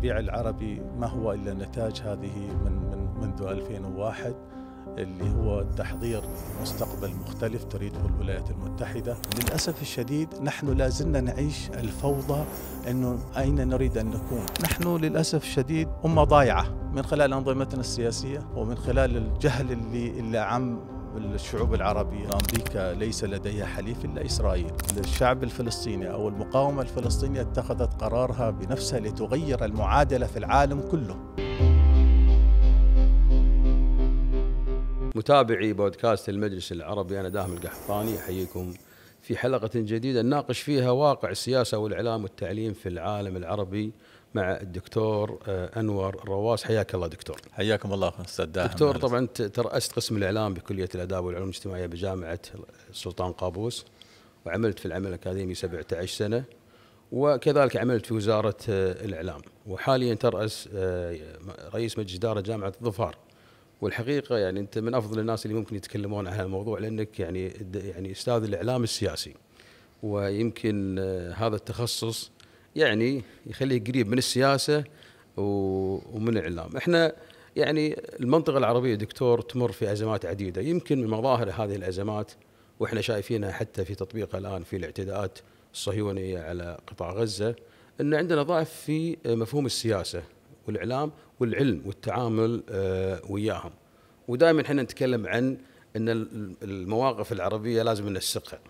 الربيع العربي ما هو إلا نتاج هذه من, من منذ 2001 اللي هو تحضير مستقبل مختلف تريده الولايات المتحدة للأسف الشديد نحن لا زلنا نعيش الفوضى أنه أين نريد أن نكون نحن للأسف الشديد أمة ضايعة من خلال أنظمتنا السياسية ومن خلال الجهل اللي, اللي عم الشعوب العربية أمريكا ليس لديها حليف إلا إسرائيل الشعب الفلسطيني أو المقاومة الفلسطينية اتخذت قرارها بنفسها لتغير المعادلة في العالم كله متابعي بودكاست المجلس العربي أنا داهم القحطاني أحييكم في حلقة جديدة نناقش فيها واقع السياسة والإعلام والتعليم في العالم العربي مع الدكتور آه، انور رواس حياك الله دكتور حياكم الله استاذ دكتور طبعا انت تراست قسم الاعلام بكليه الاداب والعلوم الاجتماعيه بجامعه السلطان قابوس وعملت في العمل الاكاديمي 17 سنه وكذلك عملت في وزاره آه، الاعلام وحاليا تراس آه، رئيس مجلس اداره جامعه الظفار والحقيقه يعني انت من افضل الناس اللي ممكن يتكلمون عن هذا الموضوع لانك يعني يعني استاذ الاعلام السياسي ويمكن هذا التخصص يعني يخليه قريب من السياسه ومن الاعلام احنا يعني المنطقه العربيه دكتور تمر في ازمات عديده يمكن من مظاهر هذه الازمات واحنا شايفينها حتى في تطبيقها الان في الاعتداءات الصهيونيه على قطاع غزه ان عندنا ضعف في مفهوم السياسه والاعلام والعلم والتعامل آه، وياهم ودائما احنا نتكلم عن ان المواقف العربيه لازم ننسقها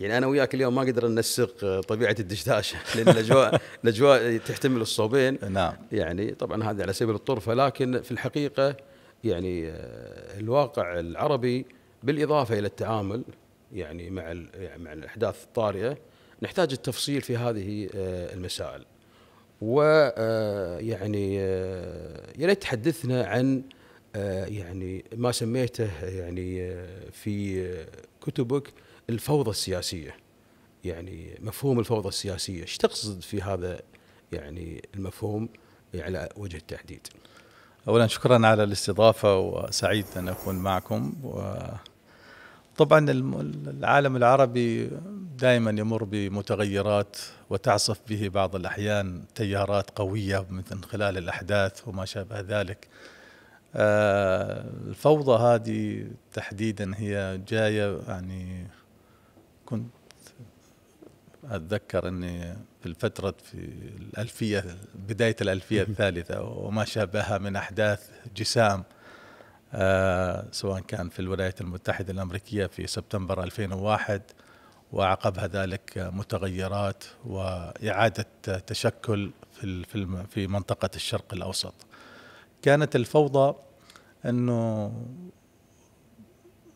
يعني انا وياك اليوم ما قدرنا ننسق طبيعه الدشداشه لان الاجواء الاجواء تحتمل الصوبين نعم يعني طبعا هذا على سبيل الطرفه لكن في الحقيقه يعني آه، الواقع العربي بالاضافه الى التعامل يعني مع يعني مع الاحداث الطارئه نحتاج التفصيل في هذه آه، المسائل ويعني آه، يا ريت تحدثنا عن يعني ما سميته يعني في كتبك الفوضى السياسيه يعني مفهوم الفوضى السياسيه ايش تقصد في هذا يعني المفهوم على وجه التحديد اولا شكرا على الاستضافه وسعيد ان اكون معكم و طبعا العالم العربي دائما يمر بمتغيرات وتعصف به بعض الاحيان تيارات قويه من خلال الاحداث وما شابه ذلك آه، الفوضى هذه تحديدا هي جايه يعني كنت أتذكر أني في الفترة في الألفية بداية الألفية الثالثة وما شابهها من أحداث جسام آه سواء كان في الولايات المتحدة الأمريكية في سبتمبر 2001 وعقبها ذلك متغيرات وإعادة تشكل في في منطقة الشرق الأوسط كانت الفوضى أنه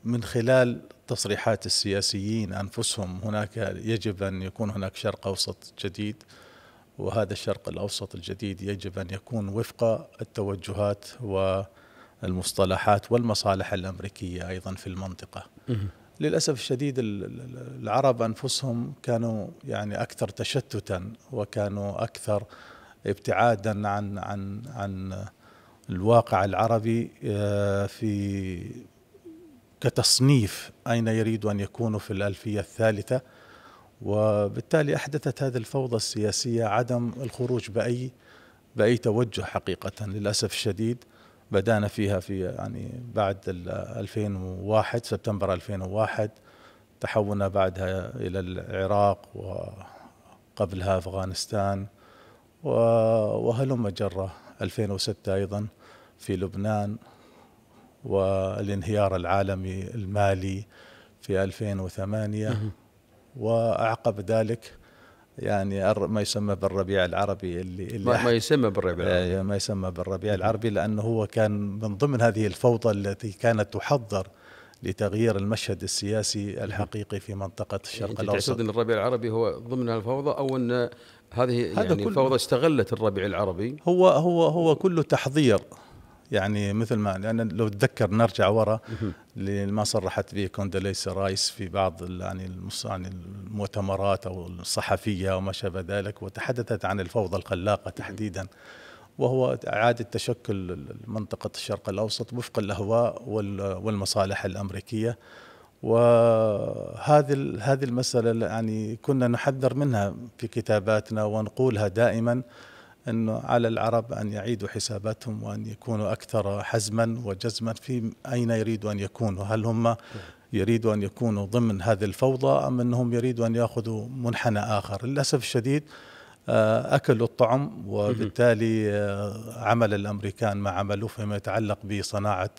من خلال تصريحات السياسيين انفسهم هناك يجب ان يكون هناك شرق اوسط جديد وهذا الشرق الاوسط الجديد يجب ان يكون وفق التوجهات والمصطلحات والمصالح الامريكيه ايضا في المنطقه. للاسف الشديد العرب انفسهم كانوا يعني اكثر تشتتا وكانوا اكثر ابتعادا عن عن عن الواقع العربي آه، في كتصنيف أين يريد أن يكونوا في الألفية الثالثة وبالتالي أحدثت هذه الفوضى السياسية عدم الخروج بأي بأي توجه حقيقة للأسف الشديد بدأنا فيها في يعني بعد 2001 سبتمبر 2001 تحولنا بعدها إلى العراق وقبلها أفغانستان وهلم جرة 2006 أيضا في لبنان والانهيار العالمي المالي في 2008 واعقب ذلك يعني ما يسمى بالربيع العربي اللي, اللي ما, يسمى بالربيع إيه، العربي ما يسمى بالربيع العربي لانه هو كان من ضمن هذه الفوضى التي كانت تحضر لتغيير المشهد السياسي الحقيقي في منطقه يعني الشرق يعني الاوسط ان الربيع العربي هو ضمن الفوضى او ان هذه هذا يعني الفوضى استغلت الربيع العربي هو هو هو كله تحضير يعني مثل ما لان لو تذكر نرجع ورا لما صرحت به كونداليسا رايس في بعض يعني يعني المؤتمرات او الصحفيه وما شابه ذلك وتحدثت عن الفوضى الخلاقه تحديدا وهو اعاده تشكل منطقه الشرق الاوسط وفق الاهواء والمصالح الامريكيه وهذه هذه المساله يعني كنا نحذر منها في كتاباتنا ونقولها دائما أنه على العرب أن يعيدوا حساباتهم وأن يكونوا أكثر حزما وجزما في أين يريدوا أن يكونوا هل هم يريدوا أن يكونوا ضمن هذه الفوضى أم أنهم يريدوا أن يأخذوا منحنى آخر للأسف الشديد آه، أكلوا الطعم وبالتالي آه، عمل الأمريكان ما عملوه فيما يتعلق بصناعة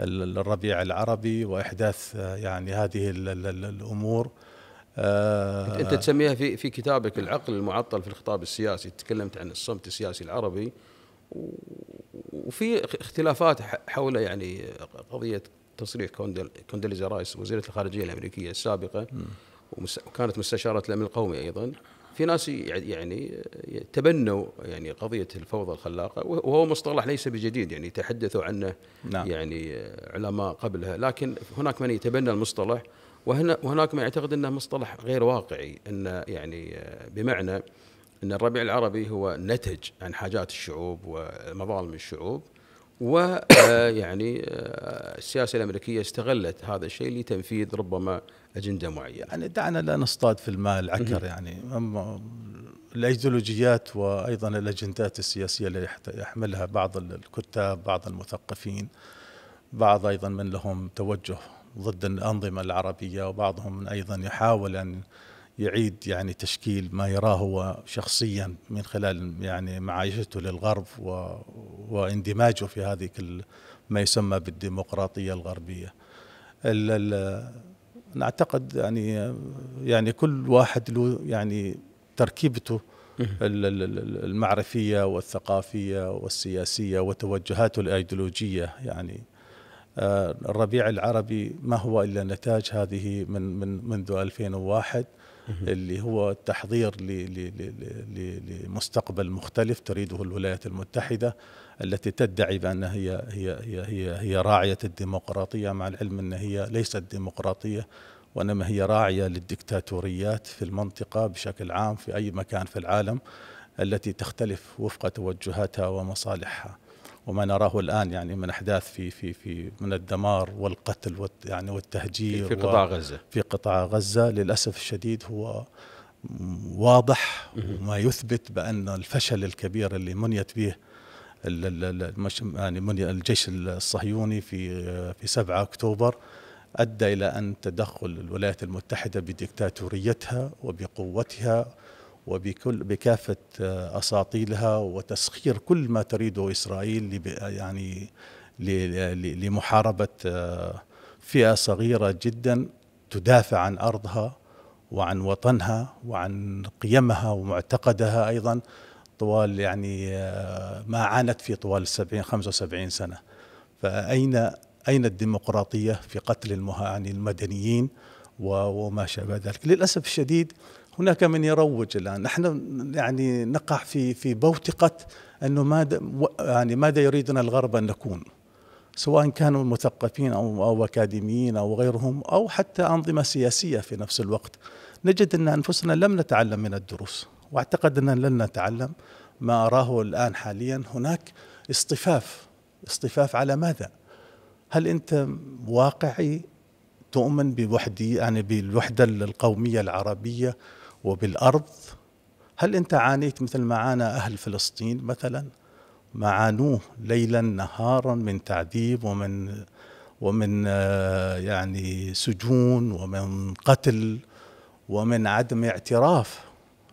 الربيع العربي وإحداث آه، يعني هذه الأمور آه. انت تسميها في في كتابك العقل المعطل في الخطاب السياسي تكلمت عن الصمت السياسي العربي وفي اختلافات حول يعني قضيه تصريح كوندليزا رايس وزيره الخارجيه الامريكيه السابقه وكانت مستشاره الامن القومي ايضا في ناس يعني تبنوا يعني قضيه الفوضى الخلاقه وهو مصطلح ليس بجديد يعني تحدثوا عنه نعم. يعني علماء قبلها لكن هناك من يتبنى المصطلح وهنا وهناك من يعتقد انه مصطلح غير واقعي ان يعني آه، بمعنى ان الربيع العربي هو نتج عن حاجات الشعوب ومظالم الشعوب و آه، يعني آه، السياسه الامريكيه استغلت هذا الشيء لتنفيذ ربما اجنده معينه. يعني دعنا لا نصطاد في الماء العكر يعني الايديولوجيات وايضا الاجندات السياسيه اللي يحملها بعض الكتاب، بعض المثقفين، بعض ايضا من لهم توجه ضد الأنظمة العربية وبعضهم أيضا يحاول أن يعيد يعني تشكيل ما يراه هو شخصيا من خلال يعني معايشته للغرب و... واندماجه في هذه ما يسمى بالديمقراطية الغربية ال... ال... نعتقد يعني يعني كل واحد له يعني تركيبته المعرفية والثقافية والسياسية وتوجهاته الأيديولوجية يعني آه، الربيع العربي ما هو الا نتاج هذه من من منذ 2001 اللي هو التحضير لمستقبل مختلف تريده الولايات المتحده التي تدعي بان هي هي هي هي, هي راعيه الديمقراطيه مع العلم ان هي ليست ديمقراطيه وانما هي راعيه للدكتاتوريات في المنطقه بشكل عام في اي مكان في العالم التي تختلف وفق توجهاتها ومصالحها. وما نراه الان يعني من احداث في في في من الدمار والقتل والت يعني والتهجير في قطاع غزه في قطاع غزه للاسف الشديد هو واضح وما يثبت بان الفشل الكبير اللي منيت به يعني مني الجيش الصهيوني في في 7 اكتوبر ادى الى ان تدخل الولايات المتحده بديكتاتوريتها وبقوتها وبكل بكافة آه، أساطيلها وتسخير كل ما تريده إسرائيل يعني لمحاربة آه، فئة صغيرة جدا تدافع عن أرضها وعن وطنها وعن قيمها ومعتقدها أيضا طوال يعني آه، ما عانت في طوال السبعين 75 سنة فأين أين الديمقراطية في قتل يعني المدنيين وما شابه ذلك للأسف الشديد هناك من يروج الان نحن يعني نقع في في بوتقه انه ماذا يعني ماذا يريدنا الغرب ان نكون سواء كانوا مثقفين او او اكاديميين او غيرهم او حتى انظمه سياسيه في نفس الوقت نجد ان انفسنا لم نتعلم من الدروس واعتقد اننا لن نتعلم ما اراه الان حاليا هناك اصطفاف اصطفاف على ماذا؟ هل انت واقعي تؤمن بوحدي يعني بالوحده القوميه العربيه وبالأرض هل أنت عانيت مثل ما عانى أهل فلسطين مثلا ما عانوه ليلا نهارا من تعذيب ومن ومن آه، يعني سجون ومن قتل ومن عدم اعتراف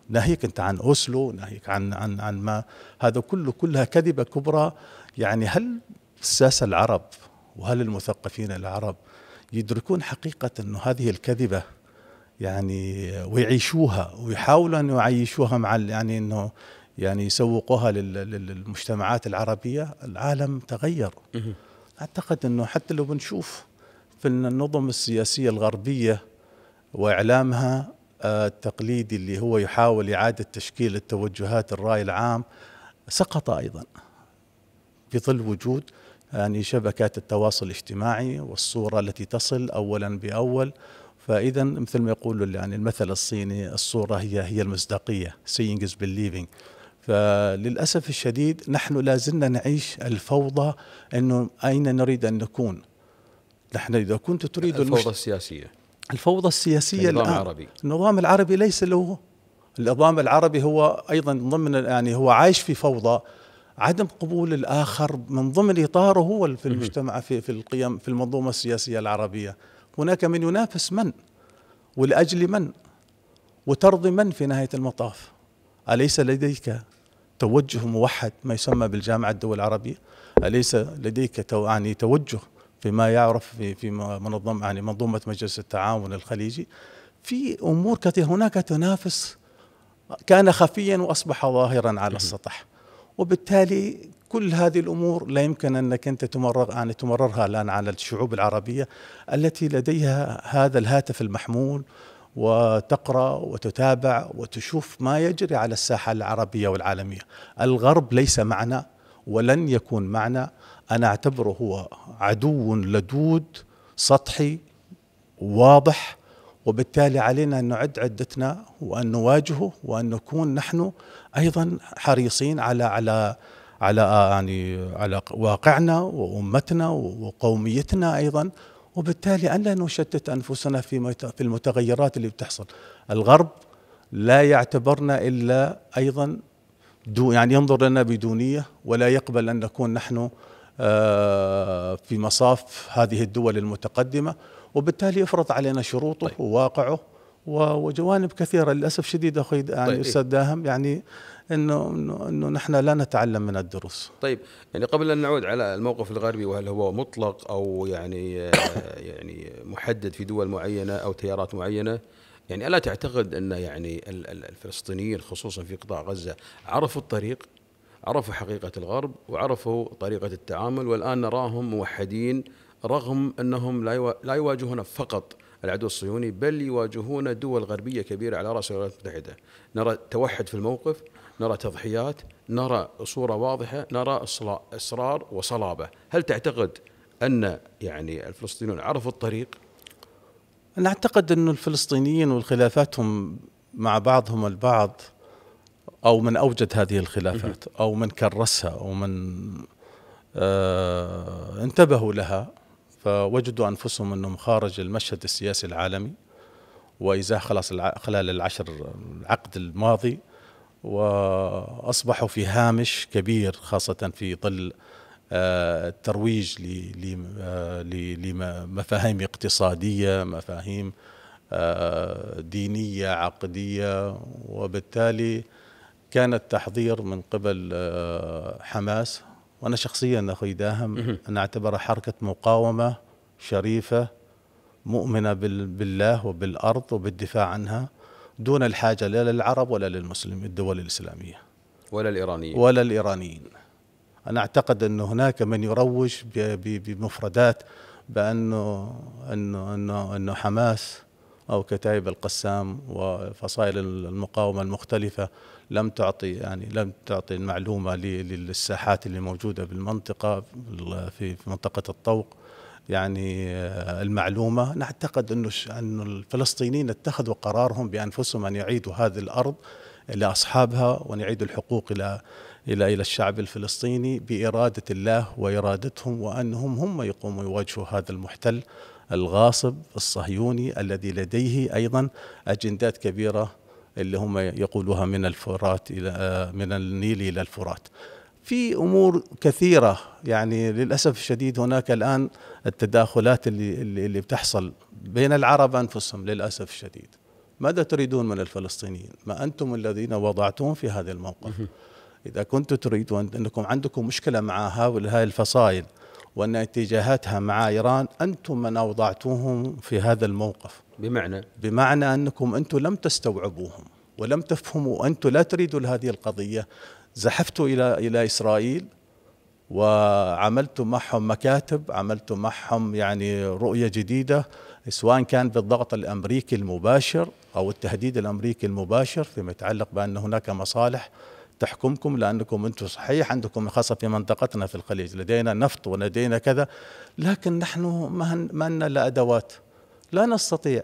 ناهيك انت عن اوسلو ناهيك عن عن عن ما هذا كله كلها كذبه كبرى يعني هل الساسه العرب وهل المثقفين العرب يدركون حقيقه انه هذه الكذبه يعني ويعيشوها ويحاولوا ان يعيشوها مع يعني انه يعني يسوقوها للمجتمعات العربيه العالم تغير اعتقد انه حتى لو بنشوف في النظم السياسيه الغربيه واعلامها آه، التقليدي اللي هو يحاول اعاده تشكيل التوجهات الراي العام سقط ايضا في ظل وجود يعني شبكات التواصل الاجتماعي والصوره التي تصل اولا باول فاذا مثل ما يقول يعني المثل الصيني الصوره هي هي المصداقيه سينج از believing فللاسف الشديد نحن لا زلنا نعيش الفوضى انه اين نريد ان نكون نحن اذا كنت تريد الفوضى المشت... السياسيه الفوضى السياسيه النظام الآن. العربي النظام العربي ليس له النظام العربي هو ايضا ضمن يعني هو عايش في فوضى عدم قبول الاخر من ضمن اطاره هو في المجتمع في في القيم في المنظومه السياسيه العربيه هناك من ينافس من ولأجل من وترضي من في نهاية المطاف أليس لديك توجه موحد ما يسمى بالجامعة الدول العربية أليس لديك يعني توجه فيما يعرف في في منظمة يعني منظومة مجلس التعاون الخليجي في أمور كثيرة هناك تنافس كان خفيا وأصبح ظاهرا على السطح وبالتالي كل هذه الأمور لا يمكن أنك أنت تمرر يعني تمررها الآن على الشعوب العربية التي لديها هذا الهاتف المحمول وتقرا وتتابع وتشوف ما يجري على الساحه العربيه والعالميه. الغرب ليس معنا ولن يكون معنا، انا اعتبره هو عدو لدود سطحي واضح وبالتالي علينا ان نعد عدتنا وان نواجهه وان نكون نحن ايضا حريصين على على على يعني على واقعنا وامتنا وقوميتنا ايضا وبالتالي ان لا نشتت انفسنا في في المتغيرات اللي بتحصل الغرب لا يعتبرنا الا ايضا دو يعني ينظر لنا بدونيه ولا يقبل ان نكون نحن آه، في مصاف هذه الدول المتقدمه وبالتالي يفرض علينا شروطه طيب. وواقعه وجوانب كثيره للاسف شديد اخي يعني طيب. استاذ داهم يعني انه انه نحن لا نتعلم من الدروس طيب يعني قبل ان نعود على الموقف الغربي وهل هو مطلق او يعني آه، يعني محدد في دول معينه او تيارات معينه يعني الا تعتقد ان يعني الفلسطينيين خصوصا في قطاع غزه عرفوا الطريق عرفوا حقيقه الغرب وعرفوا طريقه التعامل والان نراهم موحدين رغم انهم لا يواجهون فقط العدو الصهيوني بل يواجهون دول غربية كبيرة على رأس الولايات المتحدة نرى توحد في الموقف نرى تضحيات نرى صورة واضحة نرى إصرار وصلابة هل تعتقد أن يعني الفلسطينيون عرفوا الطريق؟ أنا أعتقد أن الفلسطينيين وخلافاتهم مع بعضهم البعض أو من أوجد هذه الخلافات أو من كرسها أو من آه انتبهوا لها فوجدوا أنفسهم أنهم خارج المشهد السياسي العالمي وإزاح خلاص خلال العشر العقد الماضي وأصبحوا في هامش كبير خاصة في ظل آه، الترويج آه، لمفاهيم اقتصادية مفاهيم آه، دينية عقدية وبالتالي كان التحضير من قبل حماس وانا شخصيا اخوي داهم انا اعتبرها حركه مقاومه شريفه مؤمنه بالله وبالارض وبالدفاع عنها دون الحاجه لا للعرب ولا للمسلمين الدول الاسلاميه ولا الايرانيين ولا الايرانيين انا اعتقد ان هناك من يروج بمفردات بانه انه انه انه حماس او كتائب القسام وفصائل المقاومه المختلفه لم تعطي يعني لم تعطي المعلومه للساحات اللي موجوده بالمنطقه في منطقه الطوق يعني آه، المعلومه نعتقد انه انه الفلسطينيين اتخذوا قرارهم بانفسهم ان يعيدوا هذه الارض الى اصحابها وان يعيدوا الحقوق الى الى الى الشعب الفلسطيني باراده الله وارادتهم وانهم هم يقوموا يواجهوا هذا المحتل الغاصب الصهيوني الذي لديه ايضا اجندات كبيره اللي هم يقولوها من الفرات الى من النيل الى الفرات. في امور كثيره يعني للاسف الشديد هناك الان التداخلات اللي اللي بتحصل بين العرب انفسهم للاسف الشديد. ماذا تريدون من الفلسطينيين؟ ما انتم الذين وضعتهم في هذا الموقف. اذا كنتم تريدون انكم عندكم مشكله مع هؤلاء الفصائل وان اتجاهاتها مع ايران انتم من اوضعتوهم في هذا الموقف بمعنى بمعنى انكم انتم لم تستوعبوهم ولم تفهموا انتم لا تريدوا هذه القضيه زحفتوا الى الى اسرائيل وعملتم معهم مكاتب عملتم معهم يعني رؤيه جديده سواء كان بالضغط الامريكي المباشر او التهديد الامريكي المباشر فيما يتعلق بان هناك مصالح تحكمكم لانكم انتم صحيح عندكم خاصه في منطقتنا في الخليج لدينا نفط ولدينا كذا لكن نحن ما لنا لا ادوات لا نستطيع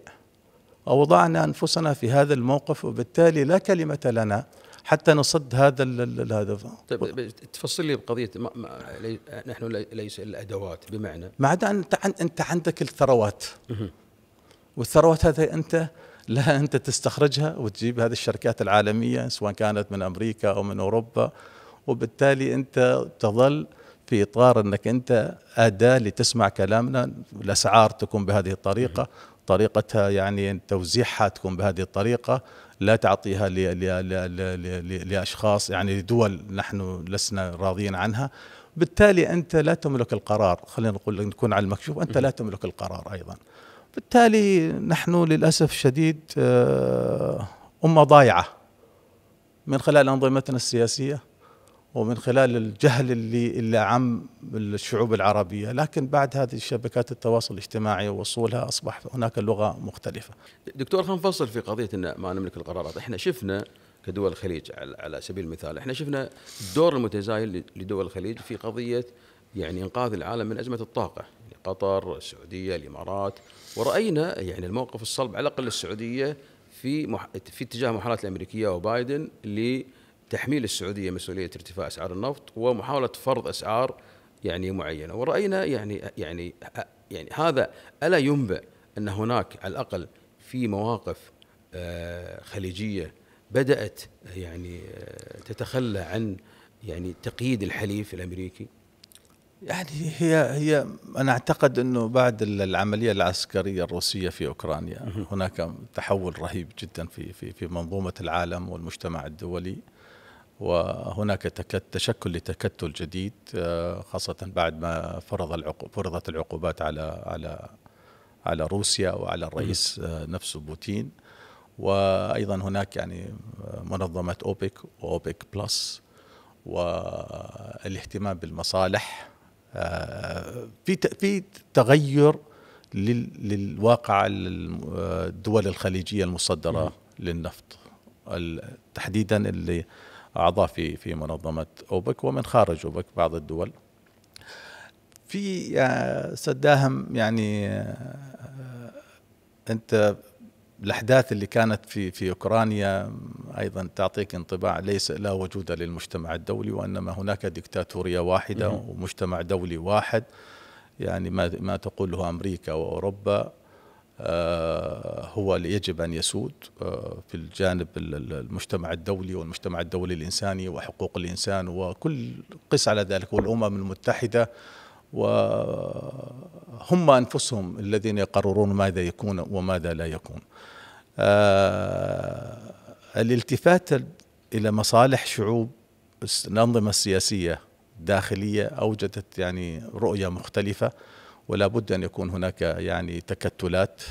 أوضعنا أنفسنا في هذا الموقف وبالتالي لا كلمة لنا حتى نصد هذا الهدف طيب تفصل لي بقضيه ما ما لي نحن ليس الادوات بمعنى ما عدا انت عندك الثروات والثروات هذه انت لا انت تستخرجها وتجيب هذه الشركات العالميه سواء كانت من امريكا او من اوروبا وبالتالي انت تظل في اطار انك انت اداه لتسمع كلامنا الاسعار تكون بهذه الطريقه طريقتها يعني توزيعها تكون بهذه الطريقه لا تعطيها لاشخاص يعني لدول نحن لسنا راضيين عنها بالتالي انت لا تملك القرار خلينا نقول نكون على المكشوف انت لا تملك القرار ايضا بالتالي نحن للاسف الشديد آه، امه ضايعه من خلال انظمتنا السياسيه ومن خلال الجهل اللي اللي عم الشعوب العربيه، لكن بعد هذه الشبكات التواصل الاجتماعي ووصولها اصبح هناك لغه مختلفه. دكتور خلينا نفصل في قضيه ان ما نملك القرارات، احنا شفنا كدول الخليج على سبيل المثال، احنا شفنا الدور المتزايد لدول الخليج في قضيه يعني انقاذ العالم من ازمه الطاقه، قطر، السعوديه، الامارات، وراينا يعني الموقف الصلب على الاقل السعوديه في مح... في اتجاه محاولات الامريكيه وبايدن اللي تحميل السعوديه مسؤوليه ارتفاع اسعار النفط ومحاوله فرض اسعار يعني معينه وراينا يعني يعني يعني هذا الا ينبئ ان هناك على الاقل في مواقف آه، خليجيه بدات يعني آه، تتخلى عن يعني تقييد الحليف الامريكي يعني هي هي انا اعتقد انه بعد العمليه العسكريه الروسيه في اوكرانيا هناك تحول رهيب جدا في في في منظومه العالم والمجتمع الدولي وهناك تشكل لتكتل جديد آه، خاصة بعد ما فرض العقوب فرضت العقوبات على على على روسيا وعلى الرئيس آه، نفسه بوتين وايضا هناك يعني منظمه اوبك واوبك بلس والاهتمام بالمصالح آه، في في تغير للواقع الدول الخليجيه المصدره للنفط تحديدا اللي اعضاء في في منظمه اوبك ومن خارج اوبك بعض الدول في سداهم يعني آه، انت الاحداث اللي كانت في في اوكرانيا ايضا تعطيك انطباع ليس لا وجود للمجتمع الدولي وانما هناك دكتاتوريه واحده ومجتمع دولي واحد يعني ما ما تقوله امريكا واوروبا آه، هو اللي يجب أن يسود آه، في الجانب المجتمع الدولي والمجتمع الدولي الإنساني وحقوق الإنسان وكل قس على ذلك والأمم المتحدة وهم أنفسهم الذين يقررون ماذا يكون وماذا لا يكون آه، الالتفات إلى مصالح شعوب الأنظمة السياسية داخلية أوجدت يعني رؤية مختلفة ولا بد أن يكون هناك يعني تكتلات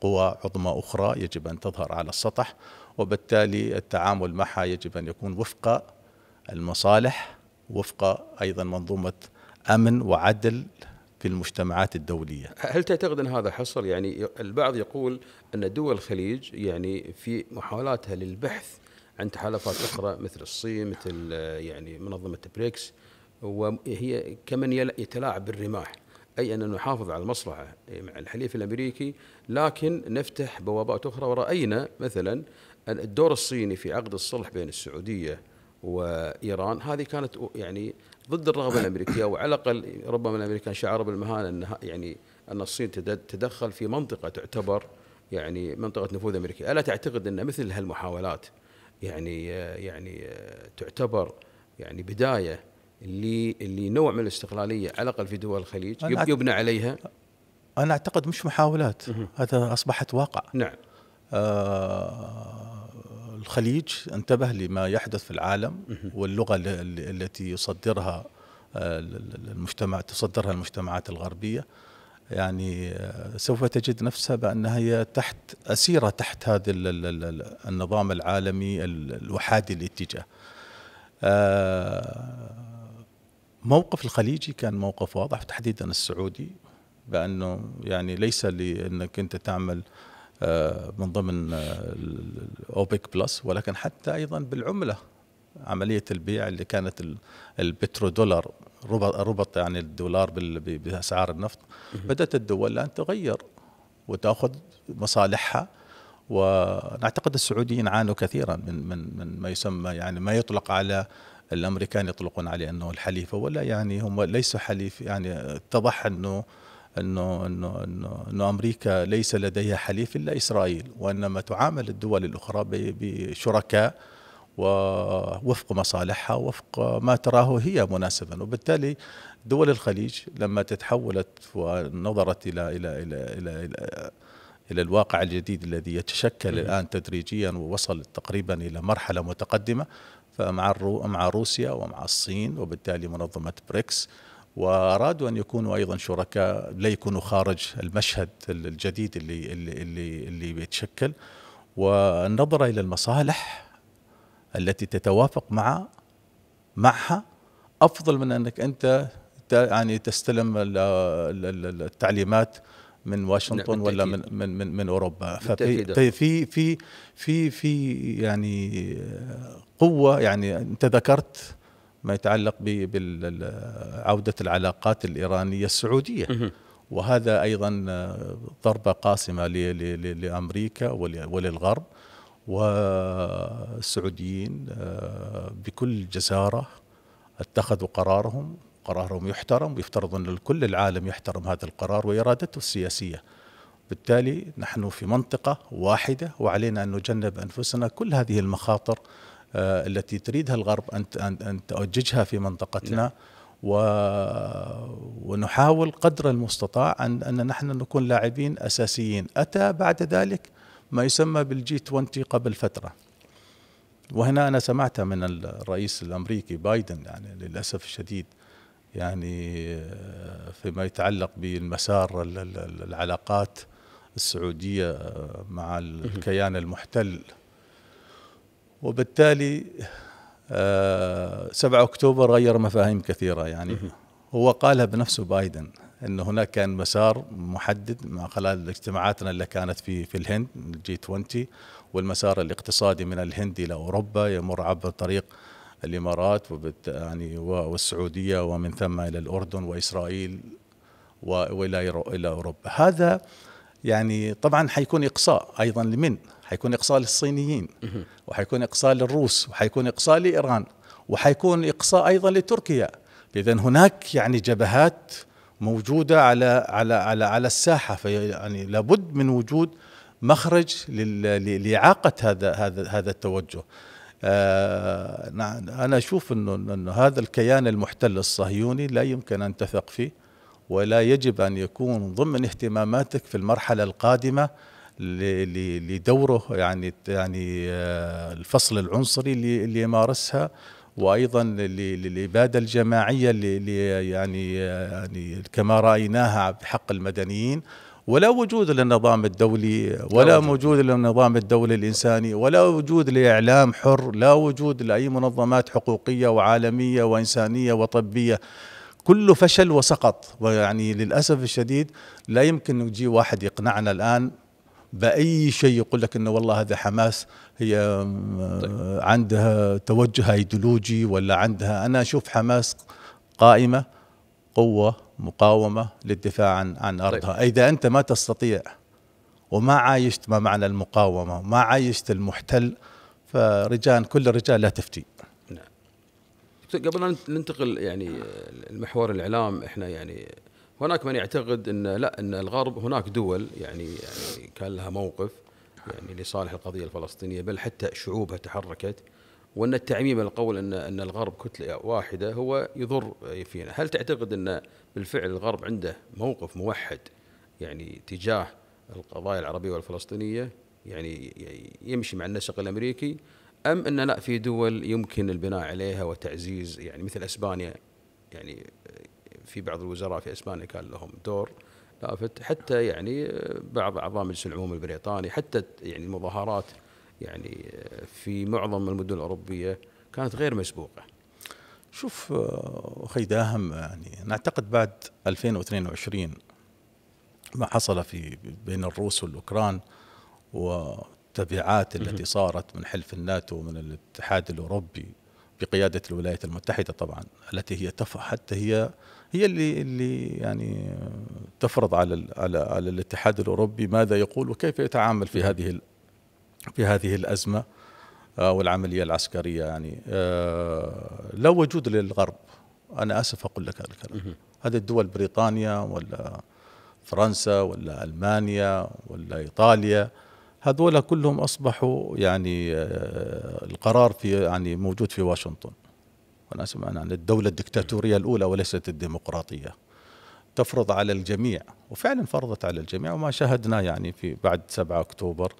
قوى عظمى أخرى يجب أن تظهر على السطح وبالتالي التعامل معها يجب أن يكون وفق المصالح وفق أيضا منظومة أمن وعدل في المجتمعات الدولية هل تعتقد أن هذا حصل يعني البعض يقول أن دول الخليج يعني في محاولاتها للبحث عن تحالفات أخرى مثل الصين مثل يعني منظمة بريكس وهي كمن يتلاعب بالرماح أي أن نحافظ على المصلحة إيه، مع الحليف الأمريكي لكن نفتح بوابات أخرى ورأينا مثلا الدور الصيني في عقد الصلح بين السعودية وإيران هذه كانت يعني ضد الرغبة الأمريكية وعلى الأقل ربما الأمريكان شعروا بالمهانة أن يعني أن الصين تدخل في منطقة تعتبر يعني منطقة نفوذ أمريكي ألا تعتقد أن مثل هالمحاولات يعني آه، يعني آه، تعتبر يعني بداية لنوع من الاستقلاليه على الاقل في دول الخليج يبنى عليها انا اعتقد مش محاولات هذا اصبحت واقع نعم آه الخليج انتبه لما يحدث في العالم واللغه التي يصدرها آه، المجتمع تصدرها المجتمعات الغربيه يعني آه، سوف تجد نفسها بانها هي تحت اسيره تحت هذا النظام العالمي الوحادي الاتجاه آه موقف الخليجي كان موقف واضح تحديدا السعودي بانه يعني ليس لانك انت تعمل آه، من ضمن آه، الاوبك بلس ولكن حتى ايضا بالعمله عمليه البيع اللي كانت البترو دولار ربط يعني الدولار باسعار النفط بدات الدول الان تغير وتاخذ مصالحها ونعتقد السعوديين عانوا كثيرا من من من ما يسمى يعني ما يطلق على الامريكان يطلقون عليه انه الحليف ولا يعني هم ليسوا حليف يعني اتضح انه انه انه انه, إنه امريكا ليس لديها حليف الا اسرائيل وانما تعامل الدول الاخرى بشركاء ووفق مصالحها وفق ما تراه هي مناسبا وبالتالي دول الخليج لما تتحولت ونظرت الى الى الى الى, إلى, إلى الواقع الجديد الذي يتشكل الان تدريجيا ووصل تقريبا الى مرحله متقدمه فمع الرو... مع روسيا ومع الصين وبالتالي منظمه بريكس وارادوا ان يكونوا ايضا شركاء لا يكونوا خارج المشهد الجديد اللي اللي اللي, اللي بيتشكل والنظره الى المصالح التي تتوافق مع معها افضل من انك انت يعني تستلم التعليمات من واشنطن ولا من من من, من اوروبا ففي طيب، في في في في يعني قوه يعني انت ذكرت ما يتعلق بعوده العلاقات الايرانيه السعوديه وهذا ايضا ضربه قاسمه لامريكا وللغرب والسعوديين آه، بكل جساره اتخذوا قرارهم قرارهم يحترم ويفترض أن كل العالم يحترم هذا القرار وإرادته السياسية بالتالي نحن في منطقة واحدة وعلينا أن نجنب أنفسنا كل هذه المخاطر آه، التي تريدها الغرب أن أن تؤججها في منطقتنا نعم. و... ونحاول قدر المستطاع أن, أن نحن نكون لاعبين أساسيين أتى بعد ذلك ما يسمى بالجي 20 قبل فترة وهنا أنا سمعتها من الرئيس الأمريكي بايدن يعني للأسف الشديد يعني آه، فيما يتعلق بالمسار العلاقات السعودية آه، مع الكيان المحتل وبالتالي 7 آه، أكتوبر غير مفاهيم كثيرة يعني هو قالها بنفسه بايدن أن هناك كان مسار محدد مع خلال اجتماعاتنا اللي كانت في في الهند الجي 20 والمسار الاقتصادي من الهند إلى أوروبا يمر عبر طريق الامارات وبت يعني والسعوديه ومن ثم الى الاردن واسرائيل والى الى اوروبا هذا يعني طبعا حيكون اقصاء ايضا لمن حيكون اقصاء للصينيين وحيكون اقصاء للروس وحيكون اقصاء لايران وحيكون اقصاء ايضا لتركيا اذا هناك يعني جبهات موجوده على على على على الساحه فيعني لابد من وجود مخرج لاعاقه هذا هذا هذا التوجه آه، نعم، أنا أشوف أنه, هذا الكيان المحتل الصهيوني لا يمكن أن تثق فيه ولا يجب أن يكون ضمن اهتماماتك في المرحلة القادمة لدوره يعني يعني آه، الفصل العنصري اللي يمارسها وايضا للاباده الجماعيه اللي يعني آه، يعني كما رايناها بحق المدنيين ولا وجود للنظام الدولي ولا وجود للنظام الدولي الإنساني ولا وجود لإعلام حر لا وجود لأي منظمات حقوقية وعالمية وإنسانية وطبية كله فشل وسقط ويعني للأسف الشديد لا يمكن يجي واحد يقنعنا الآن باي شيء يقول لك انه والله هذا حماس هي طيب. عندها توجه ايديولوجي ولا عندها انا اشوف حماس قائمه قوه مقاومة للدفاع عن, عن طيب. أرضها طيب. إذا أنت ما تستطيع وما عايشت ما معنى المقاومة وما عايشت المحتل فرجال كل الرجال لا تفتي نعم. قبل أن ننتقل يعني المحور الإعلام إحنا يعني هناك من يعتقد أن لا أن الغرب هناك دول يعني, يعني كان لها موقف يعني لصالح القضية الفلسطينية بل حتى شعوبها تحركت وان التعميم القول ان ان الغرب كتله واحده هو يضر فينا، هل تعتقد ان بالفعل الغرب عنده موقف موحد يعني تجاه القضايا العربيه والفلسطينيه يعني يمشي مع النسق الامريكي ام ان لا في دول يمكن البناء عليها وتعزيز يعني مثل اسبانيا يعني في بعض الوزراء في اسبانيا كان لهم دور لافت حتى يعني بعض اعضاء مجلس العموم البريطاني حتى يعني المظاهرات يعني آه، في معظم المدن الاوروبيه كانت غير مسبوقه. شوف آه، اخي داهم يعني نعتقد بعد 2022 ما حصل في بين الروس والاوكران والتبعات التي صارت من حلف الناتو ومن الاتحاد الاوروبي بقياده الولايات المتحده طبعا التي هي تف حتى هي هي اللي اللي يعني تفرض على على على الاتحاد الاوروبي ماذا يقول وكيف يتعامل في نعم. هذه في هذه الأزمة آه، والعملية العسكرية يعني آه، لا وجود للغرب أنا آسف أقول لك هذا الكلام هذه الدول بريطانيا ولا فرنسا ولا ألمانيا ولا إيطاليا هذول كلهم أصبحوا يعني آه، القرار في يعني موجود في واشنطن انا أسمع عن الدولة الدكتاتورية الأولى وليست الديمقراطية تفرض على الجميع وفعلا فرضت على الجميع وما شاهدناه يعني في بعد 7 أكتوبر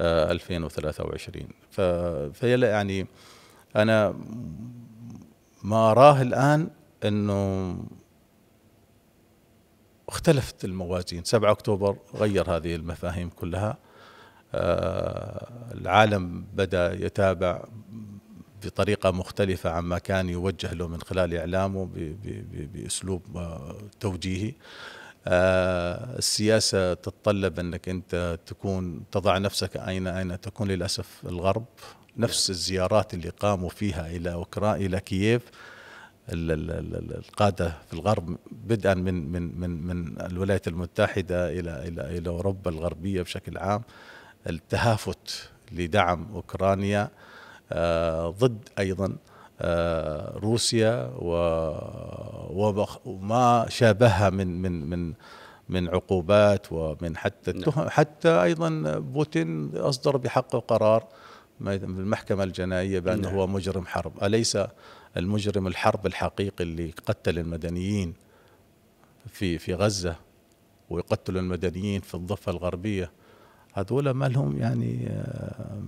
2023 آه، في يعني انا ما اراه الان انه اختلفت الموازين 7 اكتوبر غير هذه المفاهيم كلها آه، العالم بدا يتابع بطريقه مختلفه عما كان يوجه له من خلال اعلامه باسلوب آه، توجيهي آه، السياسة تتطلب أنك أنت تكون تضع نفسك أين أين تكون للأسف الغرب نفس الزيارات اللي قاموا فيها إلى أوكرانيا إلى كييف القادة في الغرب بدءا من من من من الولايات المتحدة إلى إلى إلى أوروبا الغربية بشكل عام التهافت لدعم أوكرانيا آه، ضد أيضا آه، روسيا وما شابهها من من من من عقوبات ومن حتى التهم نعم. حتى ايضا بوتين اصدر بحقه قرار المحكمة الجنائية بأنه نعم. هو مجرم حرب أليس المجرم الحرب الحقيقي اللي قتل المدنيين في في غزة ويقتل المدنيين في الضفة الغربية هذول ما لهم يعني آه،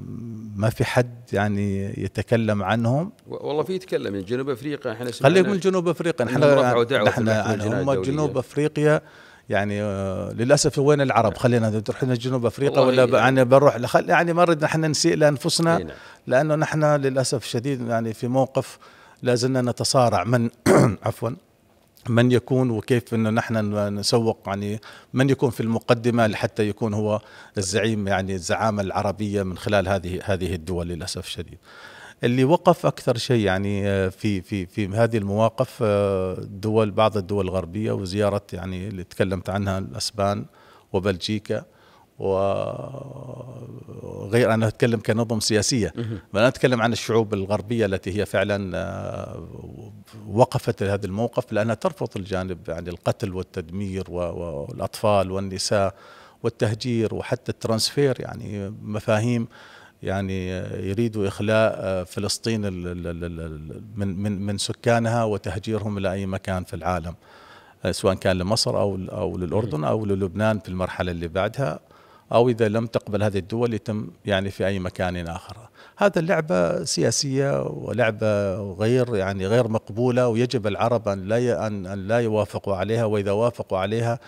ما في حد يعني يتكلم عنهم والله في يتكلم من يعني جنوب افريقيا احنا خليك من جنوب افريقيا احنا احنا هم جنوب افريقيا يعني آه، للاسف وين العرب خلينا تروح لنا جنوب افريقيا ولا نعم. يعني بنروح يعني ما نريد نحن نسيء لانفسنا نعم. لانه نحن للاسف شديد يعني في موقف لازلنا نتصارع من عفوا من يكون وكيف انه نحن نسوق يعني من يكون في المقدمه لحتى يكون هو الزعيم يعني الزعامه العربيه من خلال هذه هذه الدول للاسف الشديد. اللي وقف اكثر شيء يعني آه، في في في هذه المواقف آه، دول بعض الدول الغربيه وزياره يعني اللي تكلمت عنها الاسبان وبلجيكا وغير أنا أتكلم كنظم سياسية أنا أتكلم عن الشعوب الغربية التي هي فعلا آه، وقفت لهذا الموقف لأنها ترفض الجانب يعني القتل والتدمير والأطفال والنساء والتهجير وحتى الترانسفير يعني مفاهيم يعني يريدوا اخلاء آه، فلسطين من من من سكانها وتهجيرهم الى اي مكان في العالم آه، سواء كان لمصر او او للاردن او للبنان في المرحله اللي بعدها أو إذا لم تقبل هذه الدول يتم يعني في أي مكان آخر هذا لعبة سياسية ولعبة غير يعني غير مقبولة ويجب العرب أن لا أن لا يوافقوا عليها وإذا وافقوا عليها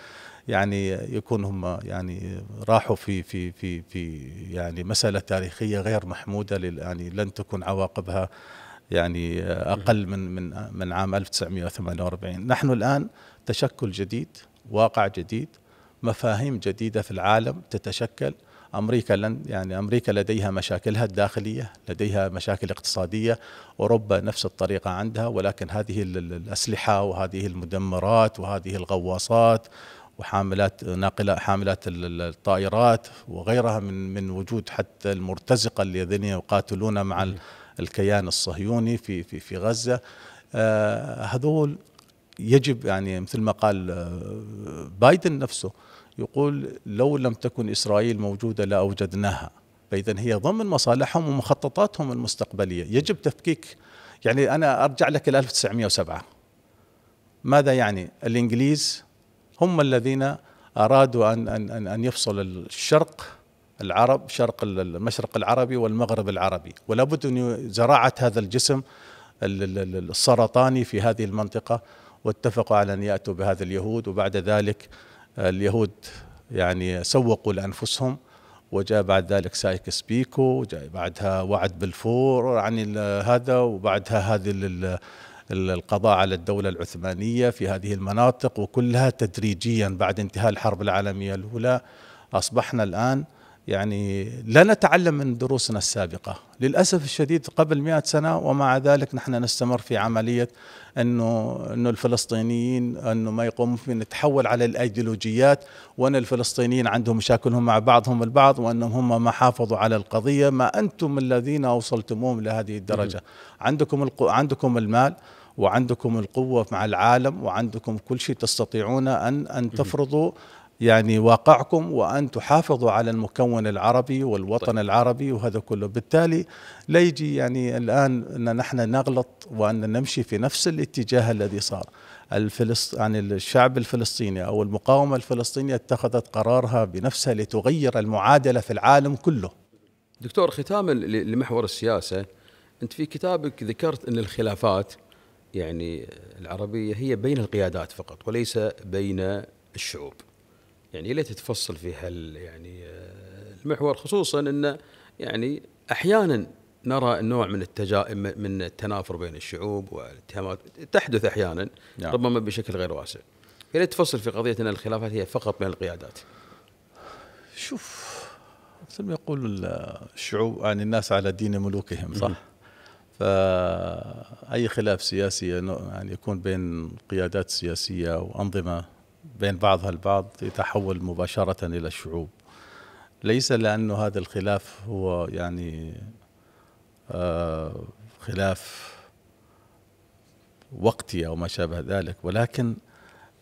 يعني يكون هم يعني راحوا في في في في يعني مسألة تاريخية غير محمودة يعني لن تكون عواقبها يعني أقل من من من عام 1948 نحن الآن تشكل جديد واقع جديد مفاهيم جديده في العالم تتشكل امريكا لن يعني امريكا لديها مشاكلها الداخليه، لديها مشاكل اقتصاديه، اوروبا نفس الطريقه عندها ولكن هذه الاسلحه وهذه المدمرات وهذه الغواصات وحاملات ناقله حاملات الطائرات وغيرها من من وجود حتى المرتزقه الذين يقاتلون مع الكيان الصهيوني في في في غزه آه، هذول يجب يعني مثل ما قال آه، بايدن نفسه يقول لو لم تكن إسرائيل موجودة لأوجدناها فإذا هي ضمن مصالحهم ومخططاتهم المستقبلية يجب تفكيك يعني أنا أرجع لك إلى 1907 ماذا يعني الإنجليز هم الذين أرادوا أن, أن, أن يفصل الشرق العرب شرق المشرق العربي والمغرب العربي ولا بد أن زراعة هذا الجسم السرطاني في هذه المنطقة واتفقوا على أن يأتوا بهذا اليهود وبعد ذلك اليهود يعني سوقوا لانفسهم وجاء بعد ذلك سايكس بيكو جاء بعدها وعد بالفور عن يعني هذا وبعدها هذه القضاء على الدولة العثمانية في هذه المناطق وكلها تدريجيا بعد انتهاء الحرب العالمية الأولى أصبحنا الآن يعني لا نتعلم من دروسنا السابقة للأسف الشديد قبل مئة سنة ومع ذلك نحن نستمر في عملية أنه, أنه الفلسطينيين أنه ما يقومون في نتحول على الأيديولوجيات وأن الفلسطينيين عندهم مشاكلهم مع بعضهم البعض وأنهم هم ما حافظوا على القضية ما أنتم الذين أوصلتموهم لهذه الدرجة عندكم, القو... عندكم المال وعندكم القوة مع العالم وعندكم كل شيء تستطيعون أن, أن تفرضوا يعني واقعكم وأن تحافظوا على المكون العربي والوطن طيب. العربي وهذا كله بالتالي لا يجي يعني الآن أن نحن نغلط وأن نمشي في نفس الاتجاه الذي صار الفلسط... يعني الشعب الفلسطيني أو المقاومة الفلسطينية اتخذت قرارها بنفسها لتغير المعادلة في العالم كله دكتور ختاما لمحور السياسة أنت في كتابك ذكرت أن الخلافات يعني العربية هي بين القيادات فقط وليس بين الشعوب يعني ليت تفصل في هال يعني آه، المحور خصوصا ان يعني احيانا نرى نوع من التجا من التنافر بين الشعوب والاتهامات تحدث احيانا نعم. ربما بشكل غير واسع. يا ليت تفصل في قضيه ان الخلافات هي فقط بين القيادات. شوف مثل ما يقول الشعوب يعني الناس على دين ملوكهم صح؟ فأي خلاف سياسي يعني يكون بين قيادات سياسية وأنظمة بين بعضها البعض يتحول مباشرة إلى الشعوب ليس لأنه هذا الخلاف هو يعني آه، خلاف وقتي أو ما شابه ذلك ولكن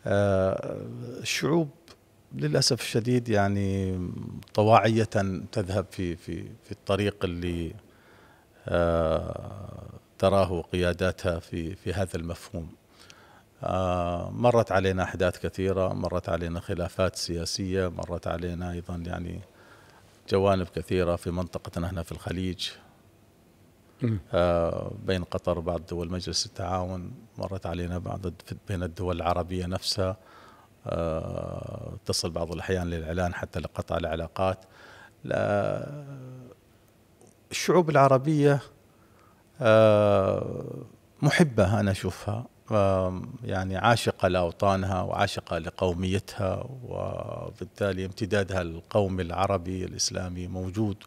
آه، الشعوب للأسف الشديد يعني طواعية تذهب في في في الطريق اللي آه، تراه قياداتها في في هذا المفهوم آه، مرت علينا أحداث كثيرة مرت علينا خلافات سياسية مرت علينا أيضا يعني جوانب كثيرة في منطقتنا هنا في الخليج آه، بين قطر بعض دول مجلس التعاون مرت علينا بعض بين الدول العربية نفسها آه، تصل بعض الأحيان للإعلان حتى لقطع العلاقات الشعوب العربية محبة أنا أشوفها يعني عاشقة لأوطانها وعاشقة لقوميتها وبالتالي امتدادها القومي العربي الإسلامي موجود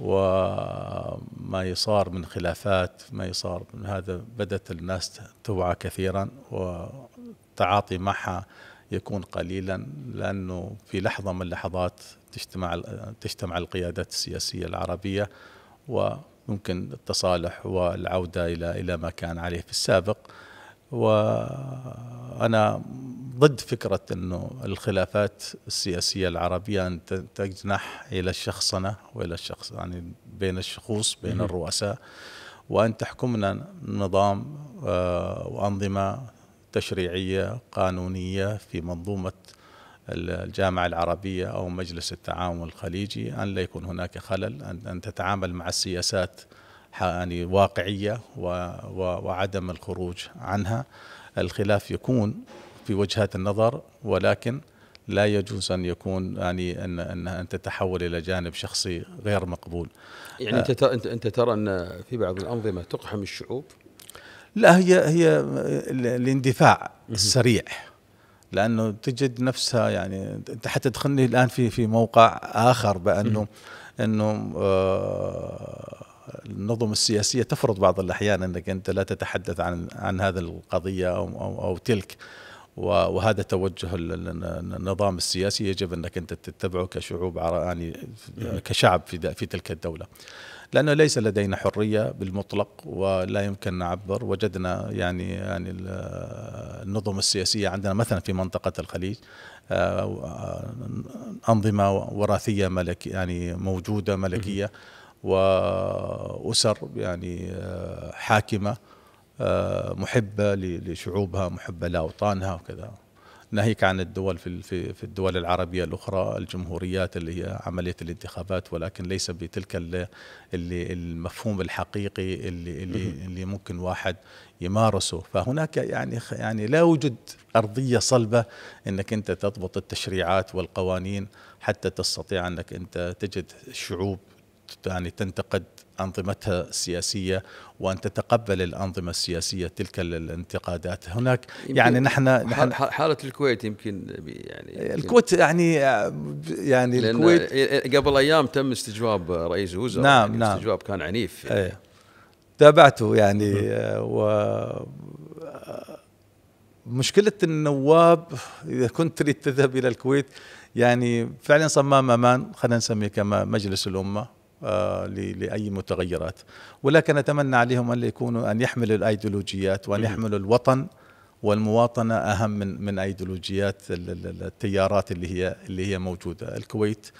وما يصار من خلافات ما يصار من هذا بدأت الناس توعى كثيرا والتعاطي معها يكون قليلا لأنه في لحظة من اللحظات تجتمع تجتمع القيادات السياسية العربية وممكن التصالح والعودة إلى إلى ما كان عليه في السابق وأنا ضد فكرة أنه الخلافات السياسية العربية أن تجنح إلى الشخصنة وإلى الشخص يعني بين الشخوص بين الرؤساء وأن تحكمنا نظام آه، وأنظمة تشريعية قانونية في منظومة الجامعة العربية أو مجلس التعاون الخليجي أن لا يكون هناك خلل أن تتعامل مع السياسات يعني واقعية وعدم الخروج عنها الخلاف يكون في وجهات النظر ولكن لا يجوز ان يكون يعني ان ان ان تتحول الى جانب شخصي غير مقبول. يعني انت آه انت ترى ان في بعض الانظمه تقحم الشعوب؟ لا هي هي الاندفاع السريع لانه تجد نفسها يعني انت حتى تدخلني الان في في موقع اخر بانه انه آه النظم السياسيه تفرض بعض الاحيان انك انت لا تتحدث عن عن هذا القضيه او او, أو تلك وهذا توجه النظام السياسي يجب انك انت تتبعه كشعوب يعني كشعب في في تلك الدوله. لانه ليس لدينا حريه بالمطلق ولا يمكن نعبر وجدنا يعني يعني النظم السياسيه عندنا مثلا في منطقه الخليج آه، آه، انظمه وراثيه ملك يعني موجوده ملكيه وأسر يعني آه، حاكمة آه، محبة لشعوبها محبة لأوطانها وكذا ناهيك عن الدول في في الدول العربيه الاخرى الجمهوريات اللي هي عمليه الانتخابات ولكن ليس بتلك اللي المفهوم الحقيقي اللي اللي, اللي ممكن واحد يمارسه فهناك يعني يعني لا يوجد ارضيه صلبه انك انت تضبط التشريعات والقوانين حتى تستطيع انك انت تجد شعوب يعني تنتقد أنظمتها السياسية وأن تتقبل الأنظمة السياسية تلك الانتقادات هناك يعني نحن, نحن حالة الكويت يمكن يعني الكويت يعني يعني الكويت إيه- إيه- إيه قبل أيام تم استجواب رئيس وزراء نعم يعني نعم استجواب كان عنيف يعني تابعته يعني و مشكلة النواب إذا كنت تريد تذهب إلى الكويت يعني فعلا صمام أمان خلينا نسميه كما مجلس الأمة آه، لاي متغيرات ولكن اتمنى عليهم ان يكونوا ان يحملوا الايديولوجيات وان يحملوا الوطن والمواطنه اهم من من ايديولوجيات التيارات اللي هي اللي هي موجوده الكويت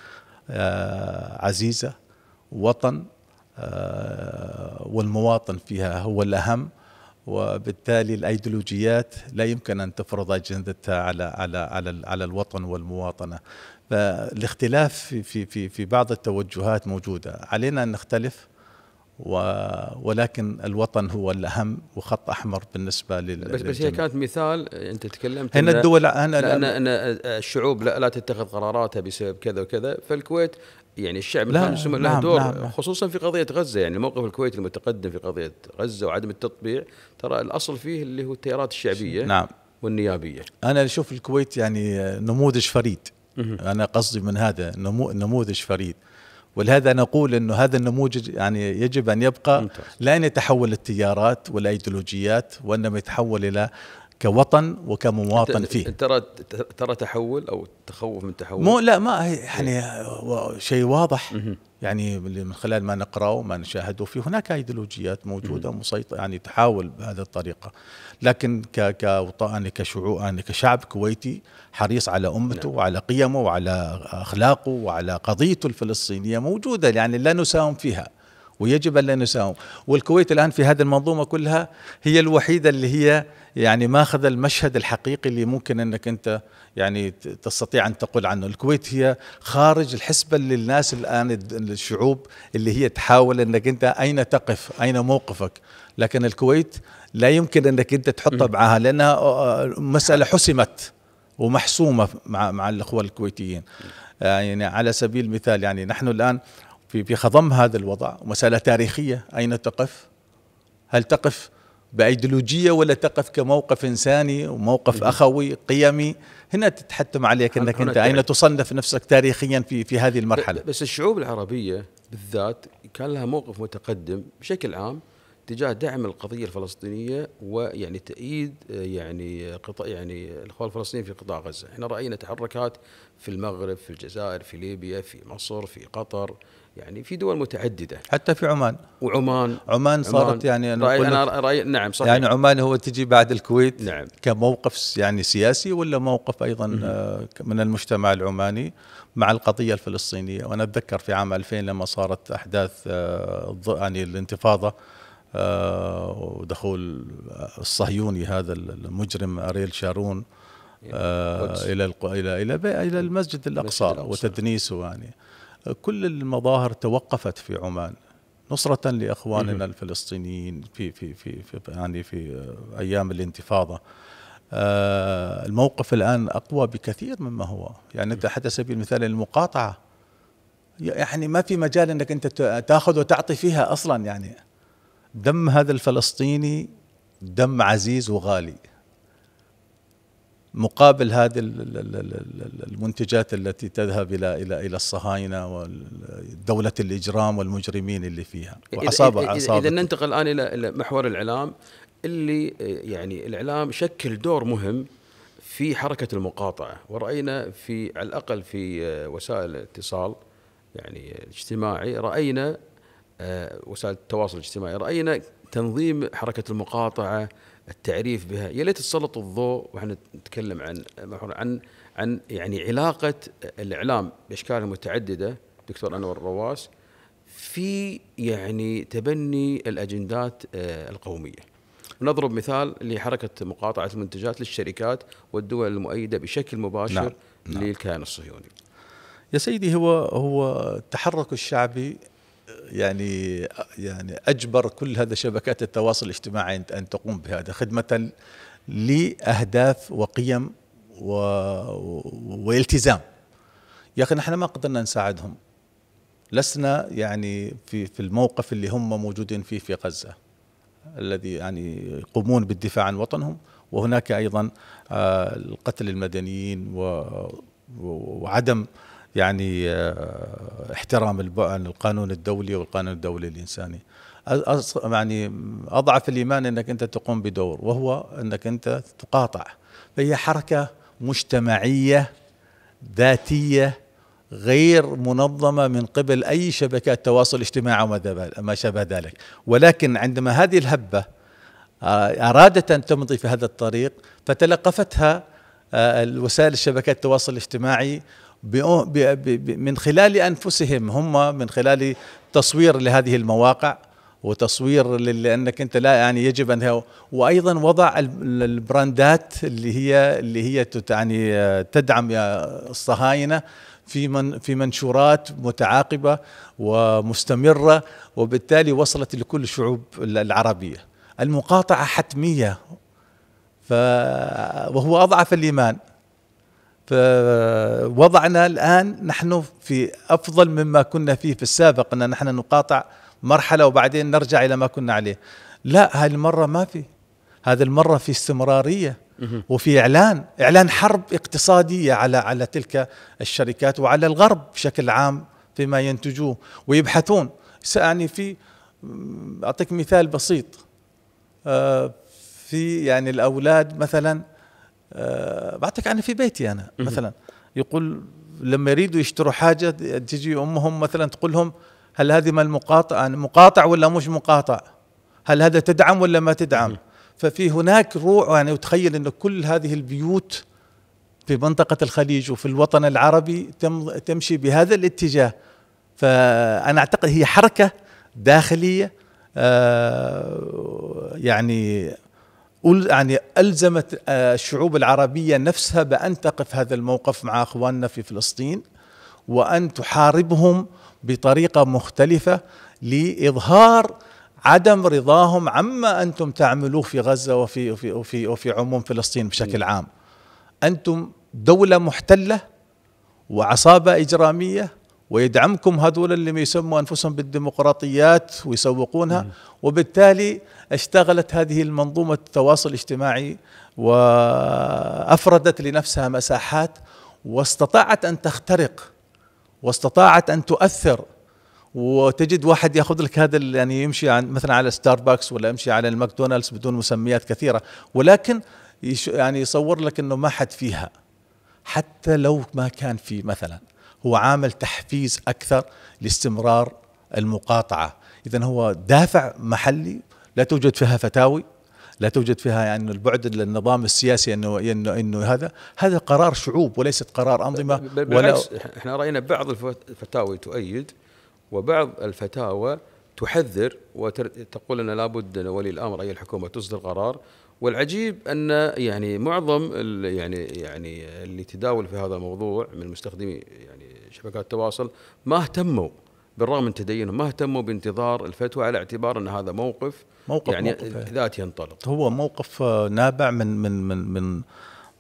آه، عزيزه وطن آه، والمواطن فيها هو الاهم وبالتالي الايديولوجيات لا يمكن ان تفرض اجندتها على على على على الوطن والمواطنه فالاختلاف في في في في بعض التوجهات موجوده علينا ان نختلف ولكن الوطن هو الاهم وخط احمر بالنسبه لل بس بس هي كانت مثال انت تكلمت هنا الدول أنا أنا, أنا الشعوب لا, لا تتخذ قراراتها بسبب كذا وكذا فالكويت يعني الشعب الخامس له نعم، دور نعم،, نعم خصوصا في قضيه غزه يعني موقف الكويت المتقدم في قضيه غزه وعدم التطبيع ترى الاصل فيه اللي هو التيارات الشعبيه نعم والنيابيه انا اشوف الكويت يعني نموذج فريد انا قصدي من هذا نمو نموذج فريد ولهذا نقول انه هذا النموذج يعني يجب ان يبقى لا ان يتحول التيارات والايديولوجيات وانما يتحول الى كوطن وكمواطن انت فيه ترى ترى تحول او تخوف من تحول مو لا ما يعني إيه. شيء واضح يعني من خلال ما نقراه وما نشاهده في هناك ايديولوجيات موجوده مسيطره يعني تحاول بهذه الطريقه لكن ك كشعوب أنا كشعب كويتي حريص على امته نعم. وعلى قيمه وعلى اخلاقه وعلى قضيته الفلسطينيه موجوده يعني لا نساوم فيها ويجب ان لا نساوم والكويت الان في هذه المنظومه كلها هي الوحيده اللي هي يعني ماخذ المشهد الحقيقي اللي ممكن انك انت يعني تستطيع أن تقول عنه الكويت هي خارج الحسبة للناس الآن الشعوب اللي هي تحاول أنك أنت أين تقف أين موقفك لكن الكويت لا يمكن أنك أنت تحطها معها لأنها آه، آه، مسألة حسمت ومحسومة مع, مع الأخوة الكويتيين آه، يعني على سبيل المثال يعني نحن الآن في في خضم هذا الوضع مسألة تاريخية أين تقف؟ هل تقف بأيديولوجية ولا تقف كموقف إنساني وموقف أخوي قيمي هنا تتحتم عليك انك انت اين تصنف نفسك تاريخيا في في هذه المرحله بس الشعوب العربيه بالذات كان لها موقف متقدم بشكل عام تجاه دعم القضيه الفلسطينيه ويعني تأييد يعني قطاع يعني الاخوان الفلسطينيين في قطاع غزه، احنا راينا تحركات في المغرب، في الجزائر، في ليبيا، في مصر، في قطر، يعني في دول متعدده حتى في عمان وعمان عمان صارت عمان يعني انا رأي انا رأي نعم صحيح يعني عمان هو تجي بعد الكويت نعم كموقف يعني سياسي ولا موقف ايضا آه، من المجتمع العماني مع القضيه الفلسطينيه وانا اتذكر في عام 2000 لما صارت احداث آه، يعني الانتفاضه آه، ودخول الصهيوني هذا المجرم اريل شارون يعني الى الى الى المسجد الاقصى وتدنيسه يعني كل المظاهر توقفت في عمان نصرة لاخواننا الفلسطينيين في في في, في يعني في آه، ايام الانتفاضة آه، الموقف الان اقوى بكثير مما هو يعني انت حتى سبيل المثال المقاطعة يعني ما في مجال انك انت تاخذ وتعطي فيها اصلا يعني دم هذا الفلسطيني دم عزيز وغالي مقابل هذه المنتجات التي تذهب الى الى الى الصهاينه ودوله الاجرام والمجرمين اللي فيها وعصابه عصابه اذا ننتقل الان الى محور الاعلام اللي يعني الاعلام شكل دور مهم في حركه المقاطعه وراينا في على الاقل في آه، وسائل الاتصال يعني الاجتماعي راينا آه، وسائل التواصل الاجتماعي راينا تنظيم حركه المقاطعه التعريف بها يا ليت تسلط الضوء واحنا نتكلم عن عن عن يعني علاقه الاعلام باشكاله المتعدده دكتور انور الرواس في يعني تبني الاجندات آه، القوميه نضرب مثال لحركه مقاطعه المنتجات للشركات والدول المؤيده بشكل مباشر نعم. نعم. للكيان الصهيوني يا سيدي هو هو التحرك الشعبي يعني يعني اجبر كل هذا شبكات التواصل الاجتماعي ان تقوم بهذا خدمه لاهداف وقيم و... والتزام يا اخي نحن ما قدرنا نساعدهم لسنا يعني في في الموقف اللي هم موجودين فيه في غزه الذي يعني يقومون بالدفاع عن وطنهم وهناك ايضا آه، القتل المدنيين و... وعدم يعني آه، احترام يعني القانون الدولي والقانون الدولي الانساني يعني اضعف الايمان انك انت تقوم بدور وهو انك انت تقاطع فهي حركه مجتمعيه ذاتيه غير منظمة من قبل أي شبكات تواصل اجتماعي وما شابه ذلك ولكن عندما هذه الهبة آه، أرادت أن تمضي في هذا الطريق فتلقفتها الوسائل آه، الشبكات التواصل الاجتماعي من خلال انفسهم هم من خلال تصوير لهذه المواقع وتصوير لانك انت لا يعني يجب ان وايضا وضع البراندات اللي هي اللي هي يعني آه، تدعم الصهاينه في من في منشورات متعاقبه ومستمره وبالتالي وصلت لكل الشعوب العربيه. المقاطعه حتميه ف وهو اضعف الايمان فوضعنا الآن نحن في أفضل مما كنا فيه في السابق أن نحن نقاطع مرحلة وبعدين نرجع إلى ما كنا عليه لا هاي المرة ما في هذه المرة في استمرارية وفي إعلان إعلان حرب اقتصادية على على تلك الشركات وعلى الغرب بشكل عام فيما ينتجوه ويبحثون يعني في أعطيك مثال بسيط آه، في يعني الأولاد مثلا آه، بعتك عنها في بيتي انا مثلا يقول لما يريدوا يشتروا حاجه تجي امهم مثلا تقول لهم هل هذه مال مقاطع يعني مقاطع ولا مش مقاطع؟ هل هذا تدعم ولا ما تدعم؟ ففي هناك روح يعني وتخيل انه كل هذه البيوت في منطقه الخليج وفي الوطن العربي تم تمشي بهذا الاتجاه فانا اعتقد هي حركه داخليه آه يعني يعني ألزمت آه، الشعوب العربية نفسها بأن تقف هذا الموقف مع أخواننا في فلسطين وأن تحاربهم بطريقة مختلفة لإظهار عدم رضاهم عما أنتم تعملوه في غزة وفي, وفي, وفي, وفي عموم فلسطين بشكل عام أنتم دولة محتلة وعصابة إجرامية ويدعمكم هذول اللي يسموا انفسهم بالديمقراطيات ويسوقونها وبالتالي اشتغلت هذه المنظومه التواصل الاجتماعي وافردت لنفسها مساحات واستطاعت ان تخترق واستطاعت ان تؤثر وتجد واحد ياخذ لك هذا يعني يمشي عن مثلا على ستاربكس ولا يمشي على الماكدونالدز بدون مسميات كثيره ولكن يعني يصور لك انه ما حد فيها حتى لو ما كان في مثلا هو عامل تحفيز اكثر لاستمرار المقاطعه اذا هو دافع محلي لا توجد فيها فتاوي لا توجد فيها يعني البعد للنظام السياسي انه انه انه هذا هذا قرار شعوب وليست قرار انظمه ولا احنا راينا بعض الفتاوي تؤيد وبعض الفتاوى تحذر وتقول ان لابد ولي الامر اي الحكومه تصدر قرار والعجيب ان يعني معظم يعني يعني اللي تداول في هذا الموضوع من مستخدمي يعني شبكات التواصل ما اهتموا بالرغم من تدينهم ما اهتموا بانتظار الفتوى على اعتبار ان هذا موقف موقف يعني موقف إيه. ذاتي ينطلق هو موقف نابع من من من من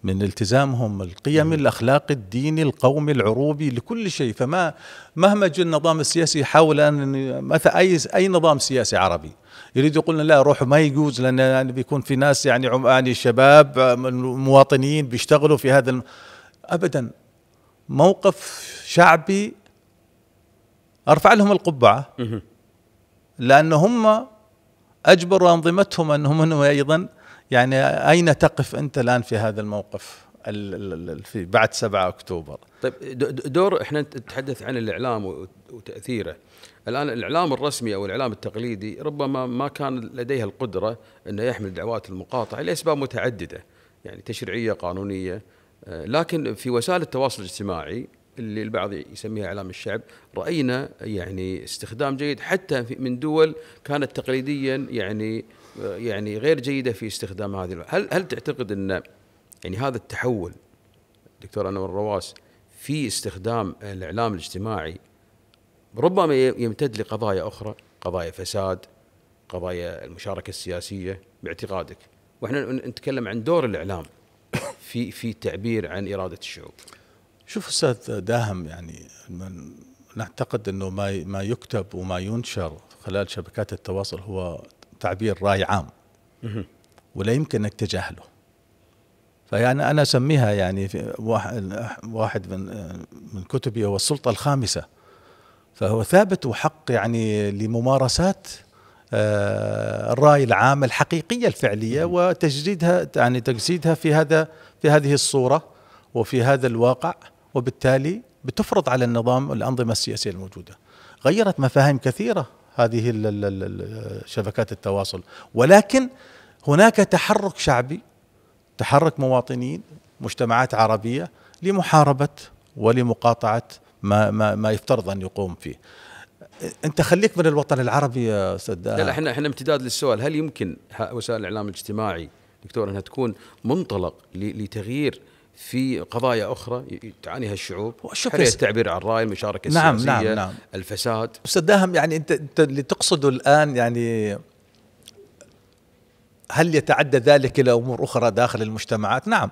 من التزامهم القيمي الاخلاقي الديني القومي العروبي لكل شيء فما مهما جاء النظام السياسي يحاول ان اي اي نظام سياسي عربي يقول يقولنا لا روحوا ما يجوز لان يعني بيكون في ناس يعني يعني شباب آه، مواطنين بيشتغلوا في هذا الم... ابدا موقف شعبي ارفع لهم القبعه لان هم اجبروا انظمتهم انهم انه ايضا يعني اين تقف انت الان في هذا الموقف في بعد 7 اكتوبر طيب دور احنا نتحدث عن الاعلام وتاثيره الان الاعلام الرسمي او الاعلام التقليدي ربما ما كان لديه القدره انه يحمل دعوات المقاطعه لاسباب متعدده يعني تشريعيه قانونيه آه، لكن في وسائل التواصل الاجتماعي اللي البعض يسميها اعلام الشعب راينا يعني استخدام جيد حتى من دول كانت تقليديا يعني آه، يعني غير جيده في استخدام هذه هل هل تعتقد ان يعني هذا التحول دكتور انور الرواس في استخدام الاعلام الاجتماعي ربما يمتد لقضايا أخرى قضايا فساد قضايا المشاركة السياسية باعتقادك واحنا نتكلم عن دور الإعلام في في التعبير عن إرادة الشعوب شوف استاذ داهم يعني من نعتقد انه ما ما يكتب وما ينشر خلال شبكات التواصل هو تعبير راي عام ولا يمكن انك تجاهله فيعني انا اسميها يعني في واحد من من كتبي هو السلطه الخامسه فهو ثابت وحق يعني لممارسات آه، الرأي العام الحقيقية الفعلية نعم. وتجسيدها يعني تجسيدها في هذا في هذه الصورة وفي هذا الواقع وبالتالي بتفرض على النظام الأنظمة السياسية الموجودة غيرت مفاهيم كثيرة هذه شبكات التواصل ولكن هناك تحرك شعبي تحرك مواطنين مجتمعات عربية لمحاربة ولمقاطعة ما ما ما يفترض ان يقوم فيه. انت خليك من الوطن العربي يا استاذ لا لا احنا احنا امتداد للسؤال هل يمكن وسائل الاعلام الاجتماعي دكتور انها تكون منطلق لتغيير في قضايا اخرى تعانيها الشعوب حريه التعبير عن الراي المشاركه نعم السياسيه نعم نعم. الفساد استاذ داهم يعني انت انت اللي تقصده الان يعني هل يتعدى ذلك الى امور اخرى داخل المجتمعات؟ نعم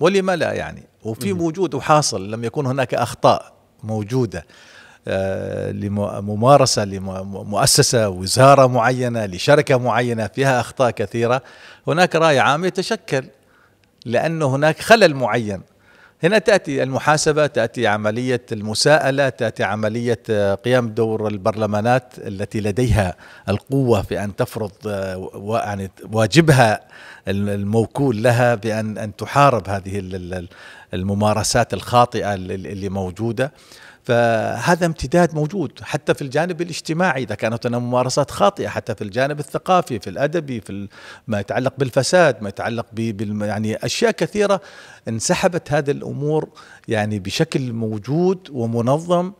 ولما لا يعني وفي موجود وحاصل لم يكن هناك اخطاء موجوده آه، لممارسه لمؤسسه وزاره معينه لشركه معينه فيها اخطاء كثيره هناك راي عام يتشكل لأن هناك خلل معين هنا تأتي المحاسبة تأتي عملية المساءلة تأتي عملية آه، قيام دور البرلمانات التي لديها القوة في أن تفرض آه، واجبها الموكول لها بأن أن تحارب هذه الممارسات الخاطئة اللي موجودة فهذا امتداد موجود حتى في الجانب الاجتماعي اذا كانت هنا ممارسات خاطئه حتى في الجانب الثقافي في الادبي في ما يتعلق بالفساد ما يتعلق بال يعني اشياء كثيره انسحبت هذه الامور يعني بشكل موجود ومنظم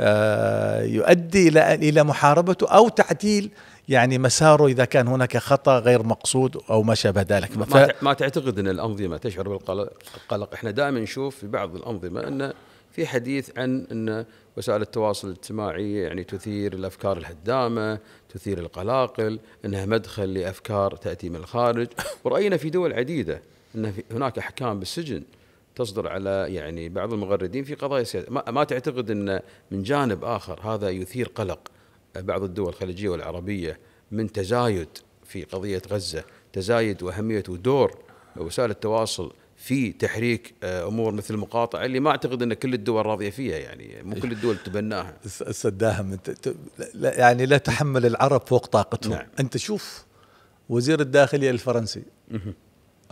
آه، يؤدي الى الى محاربته او تعديل يعني مساره اذا كان هناك خطا غير مقصود او ما شابه ذلك ما, ف... ما تعتقد ان الانظمه تشعر بالقلق احنا دائما نشوف في بعض الانظمه ان في حديث عن أن وسائل التواصل الاجتماعي يعني تثير الأفكار الهدامة تثير القلاقل أنها مدخل لأفكار تأتي من الخارج ورأينا في دول عديدة أن هناك أحكام بالسجن تصدر على يعني بعض المغردين في قضايا سياسية ما, ما تعتقد أن من جانب آخر هذا يثير قلق بعض الدول الخليجية والعربية من تزايد في قضية غزة تزايد وأهمية ودور وسائل التواصل في تحريك آه، امور مثل المقاطعه اللي ما اعتقد ان كل الدول راضيه فيها يعني مو كل الدول تبناها صداهم انت يعني لا تحمل العرب فوق طاقتهم نعم. انت شوف وزير الداخليه الفرنسي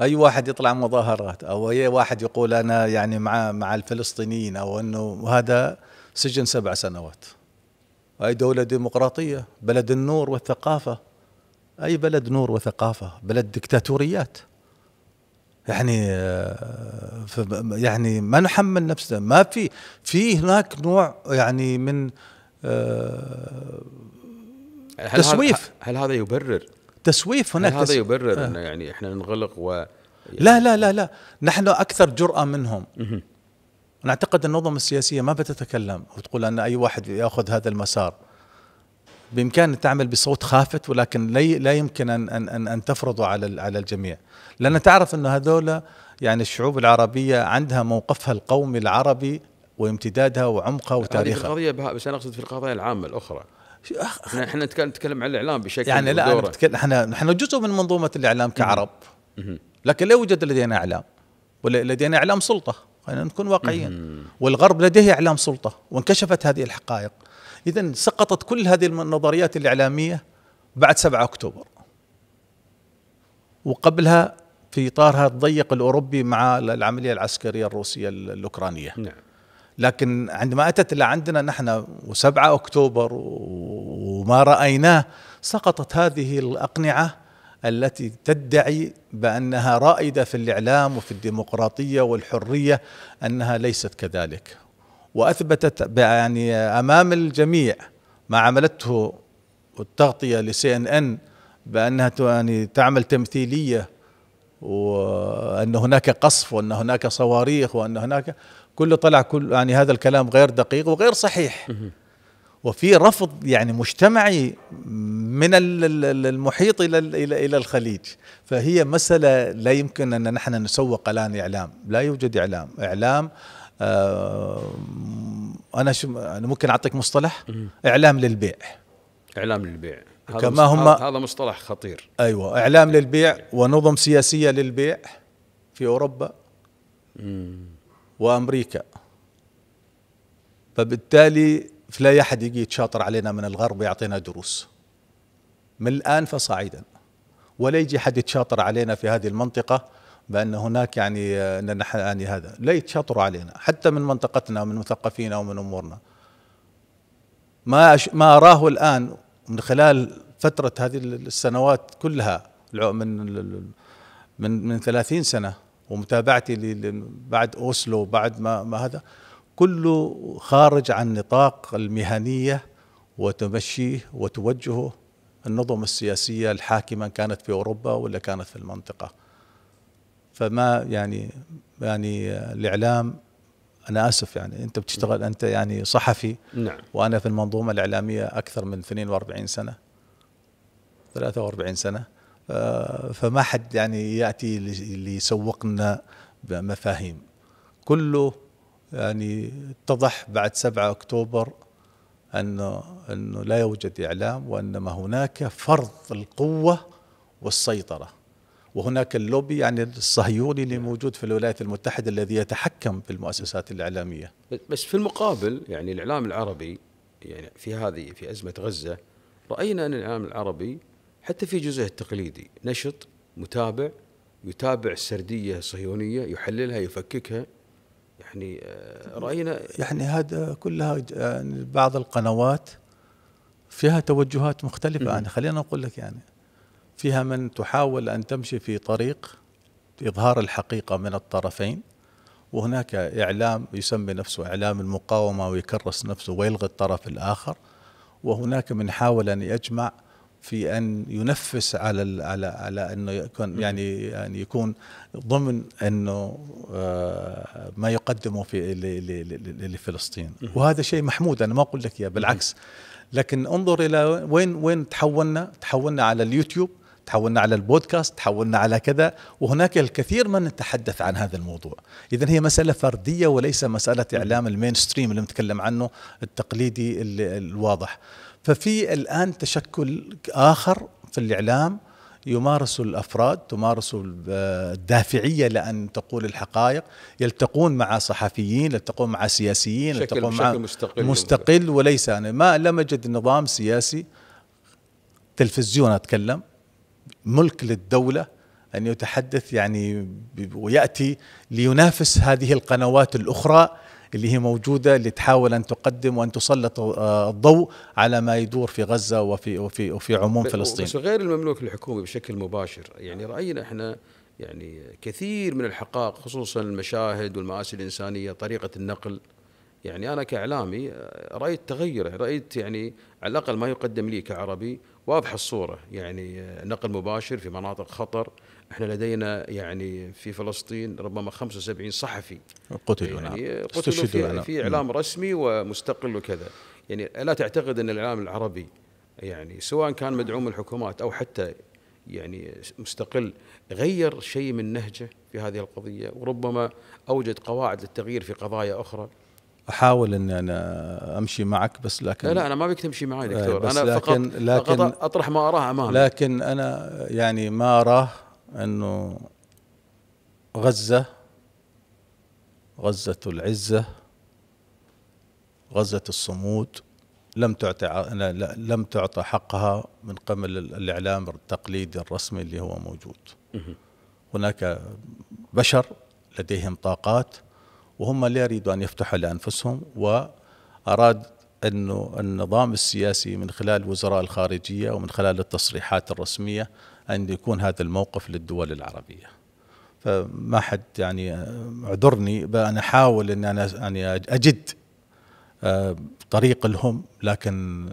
اي واحد يطلع مظاهرات او اي واحد يقول انا يعني مع مع الفلسطينيين او انه هذا سجن سبع سنوات اي دوله ديمقراطيه بلد النور والثقافه اي بلد نور وثقافه بلد دكتاتوريات يعني آه، يعني ما نحمل نفسنا ما في في هناك نوع يعني من آه، هل تسويف هل هذا يبرر تسويف هناك هل هذا يبرر يبرر آه. انه يعني احنا ننغلق و يعني لا لا لا لا نحن اكثر جراه منهم نعتقد اعتقد النظم السياسيه ما بتتكلم وتقول ان اي واحد ياخذ هذا المسار بامكان تعمل بصوت خافت ولكن لا يمكن ان ان ان تفرضه على على الجميع لان تعرف انه هذول يعني الشعوب العربيه عندها موقفها القومي العربي وامتدادها وعمقها وتاريخها هذه القضيه بس انا اقصد في القضايا العامه الاخرى احنا احنا نتكلم عن الاعلام بشكل يعني لا انا احنا نحن جزء من منظومه الاعلام كعرب لكن لا يوجد لدينا اعلام ولدينا اعلام سلطه خلينا يعني نكون واقعيين والغرب لديه اعلام سلطه وانكشفت هذه الحقائق إذا سقطت كل هذه النظريات الإعلامية بعد 7 أكتوبر وقبلها في إطارها الضيق الأوروبي مع العملية العسكرية الروسية الأوكرانية نعم. لكن عندما أتت إلى عندنا نحن و7 أكتوبر وما رأيناه سقطت هذه الأقنعة التي تدعي بأنها رائدة في الإعلام وفي الديمقراطية والحرية أنها ليست كذلك واثبتت يعني امام الجميع ما عملته التغطيه لسي ان ان بانها يعني تعمل تمثيليه وان هناك قصف وان هناك صواريخ وان هناك كله طلع كل يعني هذا الكلام غير دقيق وغير صحيح وفي رفض يعني مجتمعي من المحيط الى الى الى الخليج فهي مساله لا يمكن ان نحن نسوق الان اعلام لا يوجد اعلام اعلام آه، انا شو انا ممكن اعطيك مصطلح اعلام للبيع اعلام للبيع كما هم هذا مصطلح خطير ايوه اعلام للبيع ونظم سياسيه للبيع في اوروبا وامريكا فبالتالي فلا احد يجي يتشاطر علينا من الغرب ويعطينا دروس من الان فصاعدا ولا يجي حد يتشاطر علينا في هذه المنطقه بان هناك يعني آه، نحن يعني هذا لا يتشاطروا علينا حتى من منطقتنا ومن مثقفينا ومن امورنا ما أش... ما اراه الان من خلال فتره هذه السنوات كلها من من من 30 سنه ومتابعتي ل... بعد اوسلو بعد ما, ما هذا كله خارج عن نطاق المهنيه وتمشيه وتوجهه النظم السياسيه الحاكمه كانت في اوروبا ولا كانت في المنطقه فما يعني يعني الاعلام انا اسف يعني انت بتشتغل نعم. انت يعني صحفي نعم وانا في المنظومه الاعلاميه اكثر من 42 سنه 43 سنه آه، فما حد يعني ياتي ليسوقنا بمفاهيم كله يعني اتضح بعد 7 اكتوبر انه انه لا يوجد اعلام وانما هناك فرض القوه والسيطره وهناك اللوبي يعني الصهيوني اللي موجود في الولايات المتحدة الذي يتحكم في المؤسسات الإعلامية بس في المقابل يعني الإعلام العربي يعني في هذه في أزمة غزة رأينا أن الإعلام العربي حتى في جزء التقليدي نشط متابع يتابع السردية الصهيونية يحللها يفككها يعني آه، رأينا يعني هذا كلها يعني بعض القنوات فيها توجهات مختلفة يعني خلينا نقول لك يعني فيها من تحاول أن تمشي في طريق إظهار الحقيقة من الطرفين وهناك إعلام يسمي نفسه إعلام المقاومة ويكرس نفسه ويلغي الطرف الآخر وهناك من حاول أن يجمع في ان ينفس على على على انه يكون يعني يعني يكون ضمن انه آه، ما يقدمه في لفلسطين وهذا شيء محمود انا ما اقول لك اياه بالعكس لكن انظر الى وين وين تحولنا تحولنا على اليوتيوب تحولنا على البودكاست تحولنا على كذا وهناك الكثير من نتحدث عن هذا الموضوع إذا هي مسألة فردية وليس مسألة إعلام المين ستريم اللي نتكلم عنه التقليدي الواضح ففي الآن تشكل آخر في الإعلام يمارس الافراد تمارس الدافعيه لان تقول الحقائق يلتقون مع صحفيين يلتقون مع سياسيين شكل يلتقون مع مستقل, مستقل وليس أنا ما لم اجد نظام سياسي تلفزيون اتكلم ملك للدولة أن يتحدث يعني ويأتي لينافس هذه القنوات الأخرى اللي هي موجودة اللي تحاول أن تقدم وأن تسلط آه، الضوء على ما يدور في غزة وفي, وفي, وفي عموم فلسطين بس غير المملوك الحكومي بشكل مباشر يعني رأينا إحنا يعني كثير من الحقائق خصوصا المشاهد والمآسي الإنسانية طريقة النقل يعني أنا كإعلامي آه، رأيت تغيره رأيت يعني على الأقل ما يقدم لي كعربي واضحه الصوره يعني آه، نقل مباشر في مناطق خطر احنا لدينا يعني في فلسطين ربما 75 صحفي قتلوا يعني نعم. قتلوا في, في اعلام رسمي ومستقل وكذا يعني لا تعتقد ان الاعلام العربي يعني سواء كان مدعوم من الحكومات او حتى يعني مستقل غير شيء من نهجه في هذه القضيه وربما اوجد قواعد للتغيير في قضايا اخرى احاول اني انا امشي معك بس لكن لا لا انا ما بك تمشي معي آه، دكتور انا لكن فقط لكن فقط اطرح ما اراه امامي لكن انا يعني ما اراه انه غزه غزه العزه غزه الصمود لم تعطي لم تعطى حقها من قبل الاعلام التقليدي الرسمي اللي هو موجود هناك بشر لديهم طاقات وهم لا يريدوا أن يفتحوا لأنفسهم وأراد أنه النظام السياسي من خلال وزراء الخارجية ومن خلال التصريحات الرسمية أن يكون هذا الموقف للدول العربية فما حد يعني اعذرني أنا أحاول أن أنا يعني أجد آه، طريق لهم لكن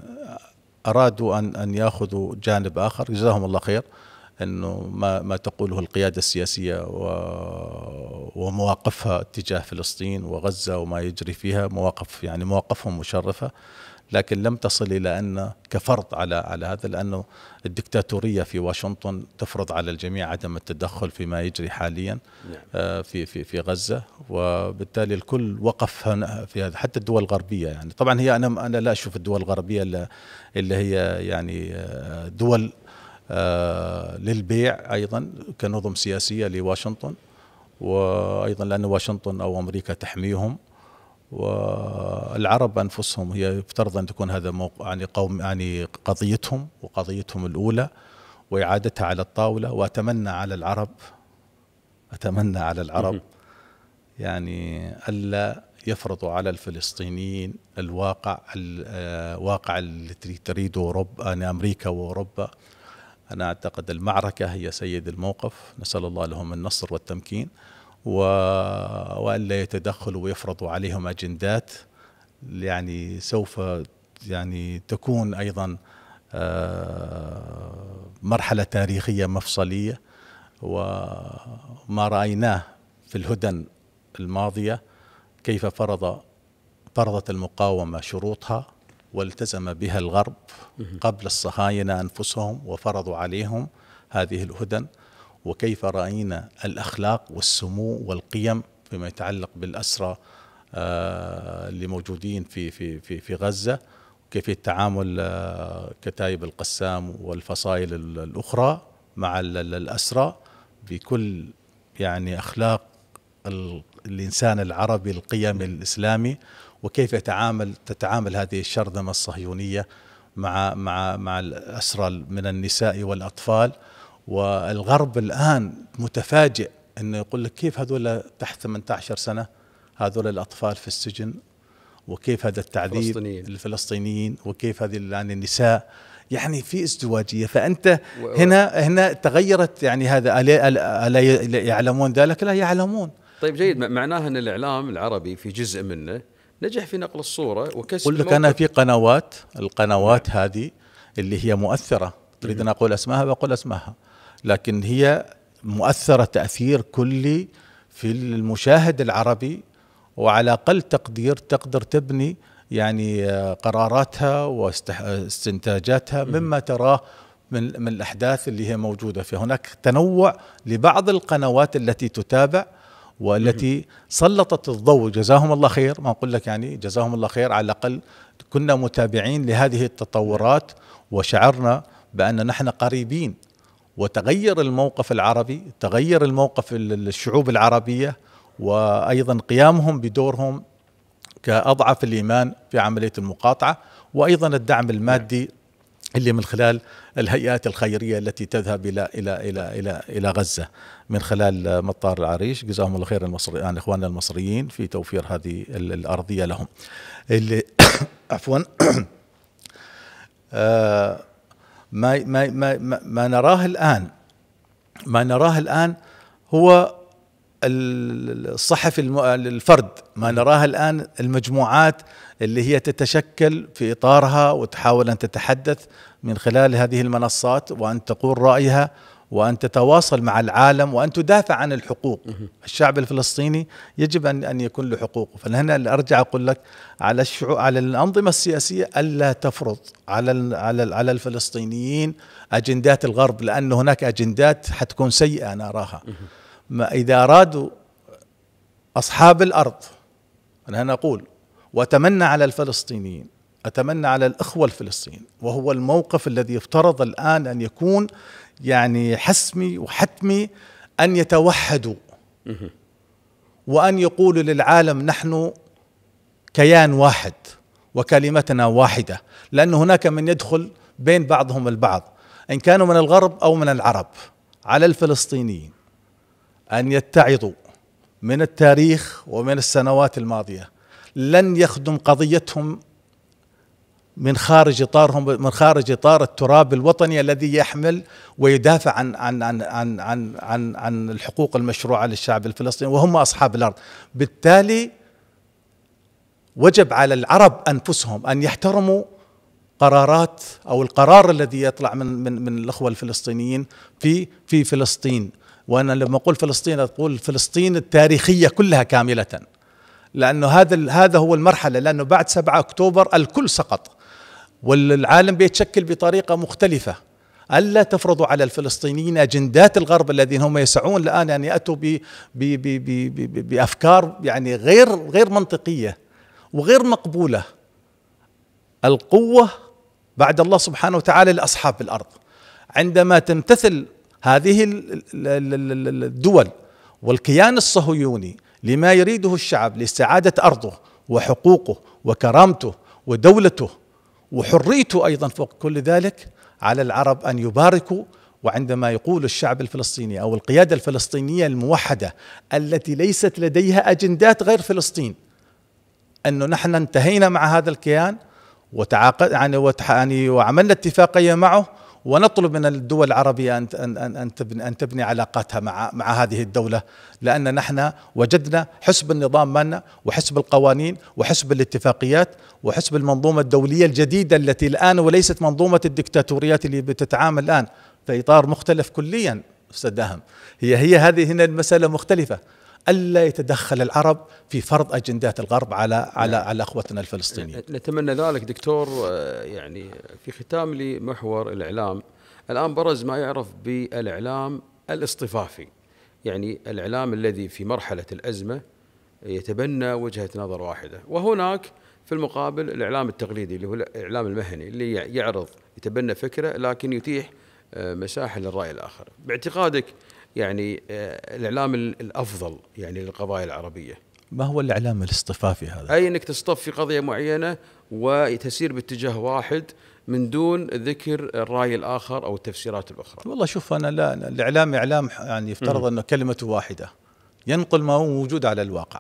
أرادوا أن أن يأخذوا جانب آخر جزاهم الله خير انه ما ما تقوله القياده السياسيه ومواقفها تجاه فلسطين وغزه وما يجري فيها مواقف يعني مواقفهم مشرفه لكن لم تصل الى ان كفرض على على هذا لانه الدكتاتوريه في واشنطن تفرض على الجميع عدم التدخل فيما يجري حاليا نعم. آه، في في في غزه وبالتالي الكل وقف هنا في هذا حتى الدول الغربيه يعني طبعا هي انا انا لا اشوف الدول الغربيه اللي هي يعني آه، دول آه، للبيع أيضا كنظم سياسية لواشنطن وأيضا لأن واشنطن أو أمريكا تحميهم والعرب أنفسهم هي يفترض أن تكون هذا موقع يعني قوم يعني قضيتهم وقضيتهم الأولى وإعادتها على الطاولة وأتمنى على العرب أتمنى على العرب يعني ألا يفرضوا على الفلسطينيين الواقع الواقع آه، اللي تريده أوروبا يعني أمريكا وأوروبا أنا أعتقد المعركة هي سيد الموقف نسأل الله لهم النصر والتمكين و... وأن لا يتدخلوا ويفرضوا عليهم أجندات يعني سوف يعني تكون أيضا آه، مرحلة تاريخية مفصلية وما رأيناه في الهدن الماضية كيف فرض فرضت المقاومة شروطها والتزم بها الغرب قبل الصهاينة أنفسهم وفرضوا عليهم هذه الهدن وكيف رأينا الأخلاق والسمو والقيم فيما يتعلق بالأسرى آه، اللي موجودين في في في في غزة كيف التعامل آه، كتائب القسام والفصائل الأخرى مع الأسرى بكل يعني أخلاق الإنسان العربي القيم الإسلامي وكيف يتعامل تتعامل هذه الشرذمه الصهيونيه مع مع مع الاسرى من النساء والاطفال والغرب الان متفاجئ انه يقول لك كيف هذول تحت 18 سنه هذول الاطفال في السجن وكيف هذا التعذيب الفلسطينيين, وكيف هذه يعني النساء يعني في ازدواجيه فانت و... هنا هنا تغيرت يعني هذا الا, يعلمون ذلك لا يعلمون طيب جيد معناها ان الاعلام العربي في جزء منه نجح في نقل الصوره وكسب قل لك انا في قنوات القنوات هذه اللي هي مؤثره تريد ان اقول اسمها بقول اسمها لكن هي مؤثره تاثير كلي في المشاهد العربي وعلى اقل تقدير تقدر تبني يعني آه، قراراتها واستنتاجاتها آه، مما تراه من من الاحداث اللي هي موجوده فهناك تنوع لبعض القنوات التي تتابع والتي سلطت الضوء جزاهم الله خير ما أقول لك يعني جزاهم الله خير على الأقل كنا متابعين لهذه التطورات وشعرنا بأن نحن قريبين وتغير الموقف العربي تغير الموقف الشعوب العربية وأيضا قيامهم بدورهم كأضعف الإيمان في عملية المقاطعة وأيضا الدعم المادي اللي من خلال الهيئات الخيريه التي تذهب الى الى الى الى الى غزه من خلال مطار العريش جزاهم الله خير المصري يعني اخواننا المصريين في توفير هذه الارضيه لهم اللي عفوا آه، ما ما ما ما نراه الان ما نراه الان هو الصحفي الفرد ما نراه الآن المجموعات اللي هي تتشكل في إطارها وتحاول أن تتحدث من خلال هذه المنصات وأن تقول رأيها وأن تتواصل مع العالم وأن تدافع عن الحقوق الشعب الفلسطيني يجب أن أن يكون له حقوقه فهنا اللي أرجع أقول لك على على الأنظمة السياسية ألا تفرض على على على الفلسطينيين أجندات الغرب لأن هناك أجندات حتكون سيئة أنا أراها ما إذا أرادوا أصحاب الأرض أنا نقول وأتمنى على الفلسطينيين أتمنى على الإخوة الفلسطينيين وهو الموقف الذي يفترض الآن أن يكون يعني حسمي وحتمي أن يتوحدوا وأن يقولوا للعالم نحن كيان واحد وكلمتنا واحدة لأن هناك من يدخل بين بعضهم البعض إن كانوا من الغرب أو من العرب على الفلسطينيين أن يتعظوا من التاريخ ومن السنوات الماضية لن يخدم قضيتهم من خارج اطارهم من خارج اطار التراب الوطني الذي يحمل ويدافع عن عن عن عن عن عن, عن الحقوق المشروعه للشعب الفلسطيني وهم اصحاب الارض، بالتالي وجب على العرب انفسهم ان يحترموا قرارات او القرار الذي يطلع من من من الاخوه الفلسطينيين في في فلسطين. وانا لما اقول فلسطين اقول فلسطين التاريخيه كلها كامله لانه هذا هذا هو المرحله لانه بعد 7 اكتوبر الكل سقط والعالم بيتشكل بطريقه مختلفه الا تفرضوا على الفلسطينيين اجندات الغرب الذين هم يسعون الان ان ياتوا ب بافكار يعني غير غير منطقيه وغير مقبوله القوه بعد الله سبحانه وتعالى لاصحاب الارض عندما تمتثل هذه الدول والكيان الصهيوني لما يريده الشعب لاستعادة أرضه وحقوقه وكرامته ودولته وحريته أيضا فوق كل ذلك على العرب أن يباركوا وعندما يقول الشعب الفلسطيني أو القيادة الفلسطينية الموحدة التي ليست لديها أجندات غير فلسطين أنه نحن انتهينا مع هذا الكيان وتعاقد يعني, يعني وعملنا اتفاقية معه ونطلب من الدول العربية أن أن أن تبني, أن تبني علاقاتها مع مع هذه الدولة لأن نحن وجدنا حسب النظام مالنا وحسب القوانين وحسب الاتفاقيات وحسب المنظومة الدولية الجديدة التي الآن وليست منظومة الدكتاتوريات اللي بتتعامل الآن في إطار مختلف كليا أستاذ هي هي هذه هنا المسألة مختلفة الا يتدخل العرب في فرض اجندات الغرب على على نعم. على اخوتنا الفلسطينيين. نتمنى ذلك دكتور آه، يعني في ختام لمحور الاعلام الان برز ما يعرف بالاعلام الاصطفافي يعني الاعلام الذي في مرحله الازمه يتبنى وجهه نظر واحده وهناك في المقابل الاعلام التقليدي اللي هو الاعلام المهني اللي يعرض يتبنى فكره لكن يتيح آه، مساحه للراي الاخر باعتقادك يعني آه، الاعلام الافضل يعني للقضايا العربيه. ما هو الاعلام الاصطفافي هذا؟ اي انك تصطف في قضيه معينه وتسير باتجاه واحد من دون ذكر الراي الاخر او التفسيرات الاخرى. والله شوف انا لا الاعلام اعلام يعني يفترض انه كلمته واحده ينقل ما هو موجود على الواقع.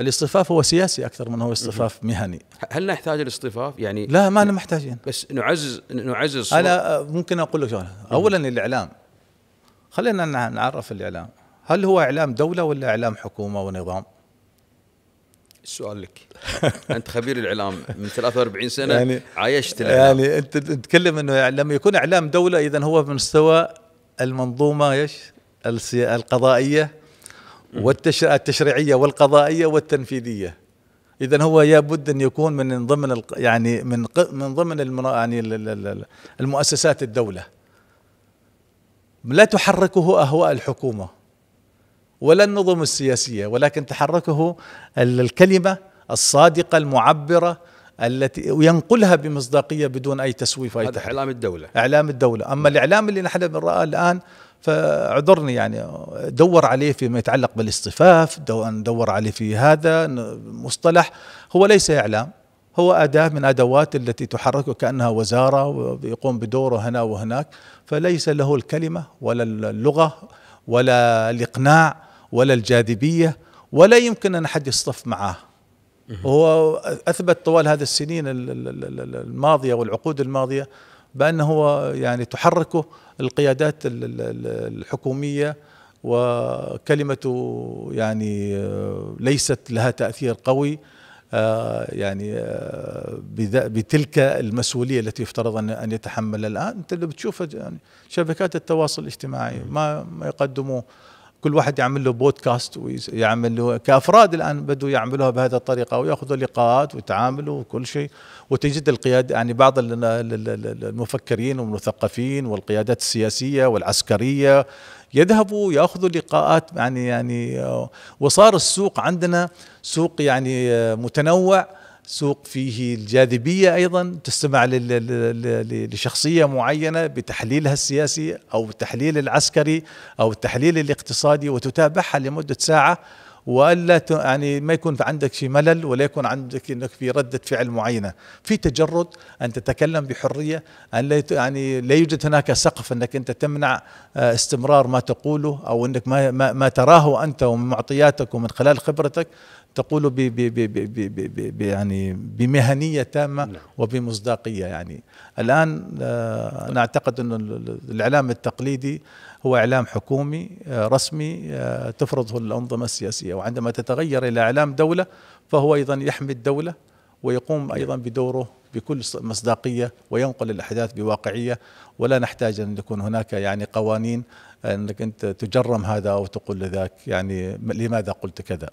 الاصطفاف هو سياسي اكثر من هو اصطفاف مهني هل نحتاج الاصطفاف يعني لا ما نحتاجين محتاجين بس نعزز نعزز انا آه، ممكن اقول لك شغله اولا الاعلام خلينا نعرف الاعلام هل هو اعلام دوله ولا اعلام حكومه ونظام السؤال لك انت خبير الاعلام من 43 سنه يعني عايشت الإعلام. يعني انت تتكلم انه لما يكون اعلام دوله اذا هو مستوى المنظومه ايش القضائيه والتشريعيه والقضائيه والتنفيذيه اذا هو يبد ان يكون من ضمن يعني من من ضمن يعني المؤسسات الدوله لا تحركه اهواء الحكومه ولا النظم السياسيه ولكن تحركه الكلمه الصادقه المعبره التي وينقلها بمصداقيه بدون اي تسويف اي هذا تحرك. اعلام الدوله اعلام الدوله اما الاعلام اللي نحن بنراه الان فاعذرني يعني دور عليه فيما يتعلق بالاصطفاف دور عليه في هذا مصطلح هو ليس اعلام هو أداة من أدوات التي تحركه كأنها وزارة ويقوم بدوره هنا وهناك فليس له الكلمة ولا اللغة ولا الإقناع ولا الجاذبية ولا يمكن أن أحد يصطف معاه وهو أثبت طوال هذه السنين الماضية والعقود الماضية بأنه هو يعني تحركه القيادات الحكومية وكلمته يعني ليست لها تأثير قوي آه، يعني آه، بتلك المسؤوليه التي يفترض ان يتحمل الان انت اللي بتشوف يعني شبكات التواصل الاجتماعي ما ما يقدموا كل واحد يعمل له بودكاست ويعمل له كافراد الان بدوا يعملوها بهذه الطريقه وياخذوا لقاءات ويتعاملوا وكل شيء وتجد القياده يعني بعض المفكرين والمثقفين والقيادات السياسيه والعسكريه يذهبوا ياخذوا لقاءات يعني يعني وصار السوق عندنا سوق يعني متنوع سوق فيه الجاذبية أيضا تستمع لشخصية معينة بتحليلها السياسي أو التحليل العسكري أو التحليل الاقتصادي وتتابعها لمدة ساعة والا يعني ما يكون عندك شيء ملل ولا يكون عندك انك في رده فعل معينه، في تجرد ان تتكلم بحريه، ان لا يعني لا يوجد هناك سقف انك انت تمنع آه، استمرار ما تقوله او انك ما ما, ما تراه انت ومن معطياتك ومن خلال خبرتك تقوله ب ب ب ب ب ب ب يعني بمهنيه تامه نعم. وبمصداقيه يعني الان انا آه، اعتقد انه الاعلام التقليدي هو إعلام حكومي آه، رسمي آه، تفرضه الأنظمة السياسية وعندما تتغير إلى إعلام دولة فهو أيضا يحمي الدولة ويقوم أيضا بدوره بكل مصداقية وينقل الأحداث بواقعية ولا نحتاج أن يكون هناك يعني قوانين أنك أنت تجرم هذا أو تقول ذاك يعني لماذا قلت كذا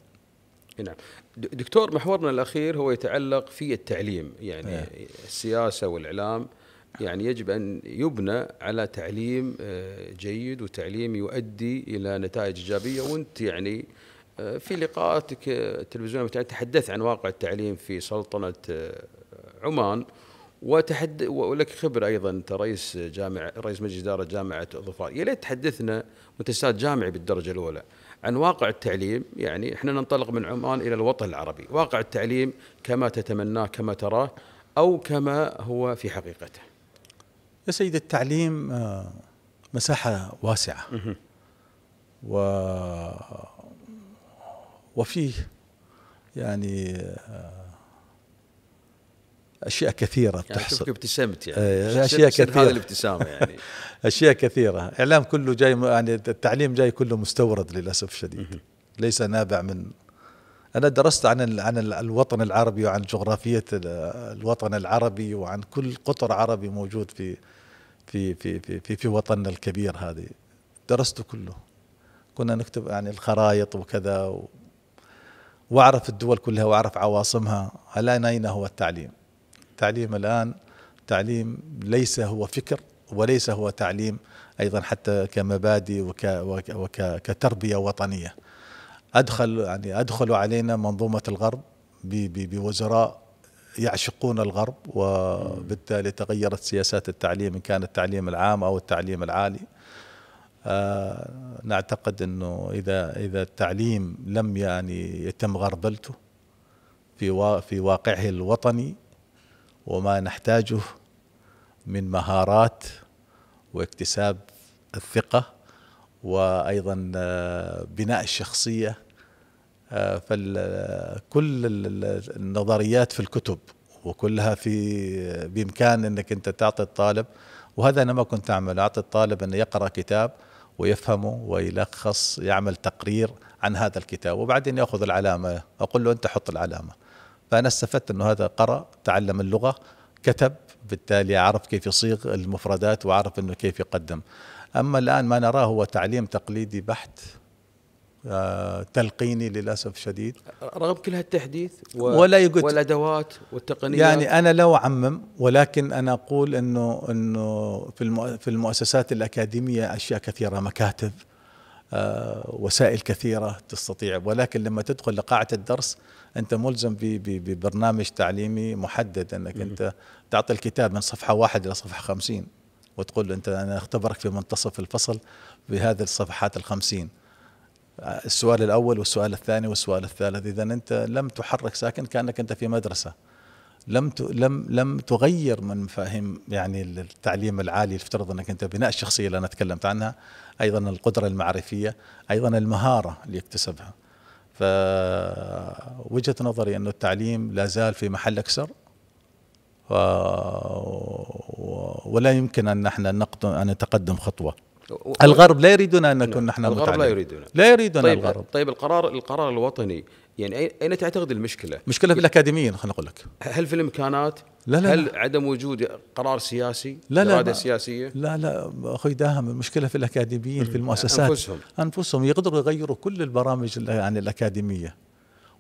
نعم دكتور محورنا الأخير هو يتعلق في التعليم يعني إيه. السياسة والإعلام يعني يجب أن يبنى على تعليم آه، جيد وتعليم يؤدي إلى نتائج إيجابية وأنت يعني آه، في لقاءاتك التلفزيونية تحدثت عن واقع التعليم في سلطنة آه، عمان وتحد ولك خبره ايضا انت رئيس جامع رئيس مجلس اداره جامعه ظفار، يا ليت تحدثنا متساد جامعي بالدرجه الاولى عن واقع التعليم، يعني احنا ننطلق من عمان الى الوطن العربي، واقع التعليم كما تتمناه كما تراه او كما هو في حقيقته. يا سيدي التعليم آه، مساحة واسعة و وفيه يعني آه، اشياء كثيره يعني تحصل ابتسامت يعني, إيه، يعني. اشياء كثيره هذه الابتسامه يعني اشياء كثيره الاعلام كله جاي يعني التعليم جاي كله مستورد للاسف الشديد ليس نابع من انا درست عن عن الوطن العربي وعن جغرافيه الوطن العربي وعن كل قطر عربي موجود في في في في في, في وطننا الكبير هذه درسته كله كنا نكتب يعني الخرائط وكذا و واعرف الدول كلها واعرف عواصمها الان اين هو التعليم التعليم الان تعليم ليس هو فكر وليس هو تعليم ايضا حتى كمبادئ وكتربيه وطنيه ادخل يعني ادخلوا علينا منظومه الغرب بوزراء يعشقون الغرب وبالتالي تغيرت سياسات التعليم ان كان التعليم العام او التعليم العالي آه نعتقد انه اذا اذا التعليم لم يعني يتم غربلته في في واقعه الوطني وما نحتاجه من مهارات واكتساب الثقه وايضا آه، بناء الشخصيه آه، فكل النظريات في الكتب وكلها في آه، بامكان انك انت تعطي الطالب وهذا انا ما كنت اعمله اعطي الطالب انه يقرا كتاب ويفهمه ويلخص يعمل تقرير عن هذا الكتاب وبعدين ياخذ العلامه اقول له انت حط العلامه فانا استفدت انه هذا قرا تعلم اللغه كتب بالتالي عرف كيف يصيغ المفردات وعرف انه كيف يقدم أما الآن ما نراه هو تعليم تقليدي بحت آه، تلقيني للاسف شديد رغم كل هالتحديث و... ولا يقول والادوات والتقنيات يعني انا لا اعمم ولكن انا اقول انه انه في المؤ... في المؤسسات الاكاديميه اشياء كثيره مكاتب آه، وسائل كثيره تستطيع ولكن لما تدخل لقاعه الدرس انت ملزم ب... ب... ببرنامج تعليمي محدد انك انت تعطي الكتاب من صفحه واحد الى صفحه 50 وتقول له انت انا اختبرك في منتصف الفصل بهذه الصفحات الخمسين السؤال الاول والسؤال الثاني والسؤال الثالث اذا انت لم تحرك ساكن كانك انت في مدرسه لم لم لم تغير من مفاهيم يعني التعليم العالي يفترض انك انت بناء الشخصيه اللي انا تكلمت عنها ايضا القدره المعرفيه ايضا المهاره اللي يكتسبها فوجهه نظري انه التعليم لا زال في محل اكسر ولا يمكن ان نحن نقدم ان نتقدم خطوه الغرب لا يريدون ان نكون نعم. نحن الغرب متعلمين. لا يريدون لا يريدون طيب الغرب طيب القرار القرار الوطني يعني اين تعتقد المشكله؟ مشكله في يعني الاكاديميين خلينا نقول لك هل في الامكانات؟ لا لا هل عدم وجود قرار سياسي؟ لا لا اراده سياسيه؟ لا لا اخوي داهم المشكله في الاكاديميين في المؤسسات انفسهم انفسهم يقدروا يغيروا كل البرامج يعني الاكاديميه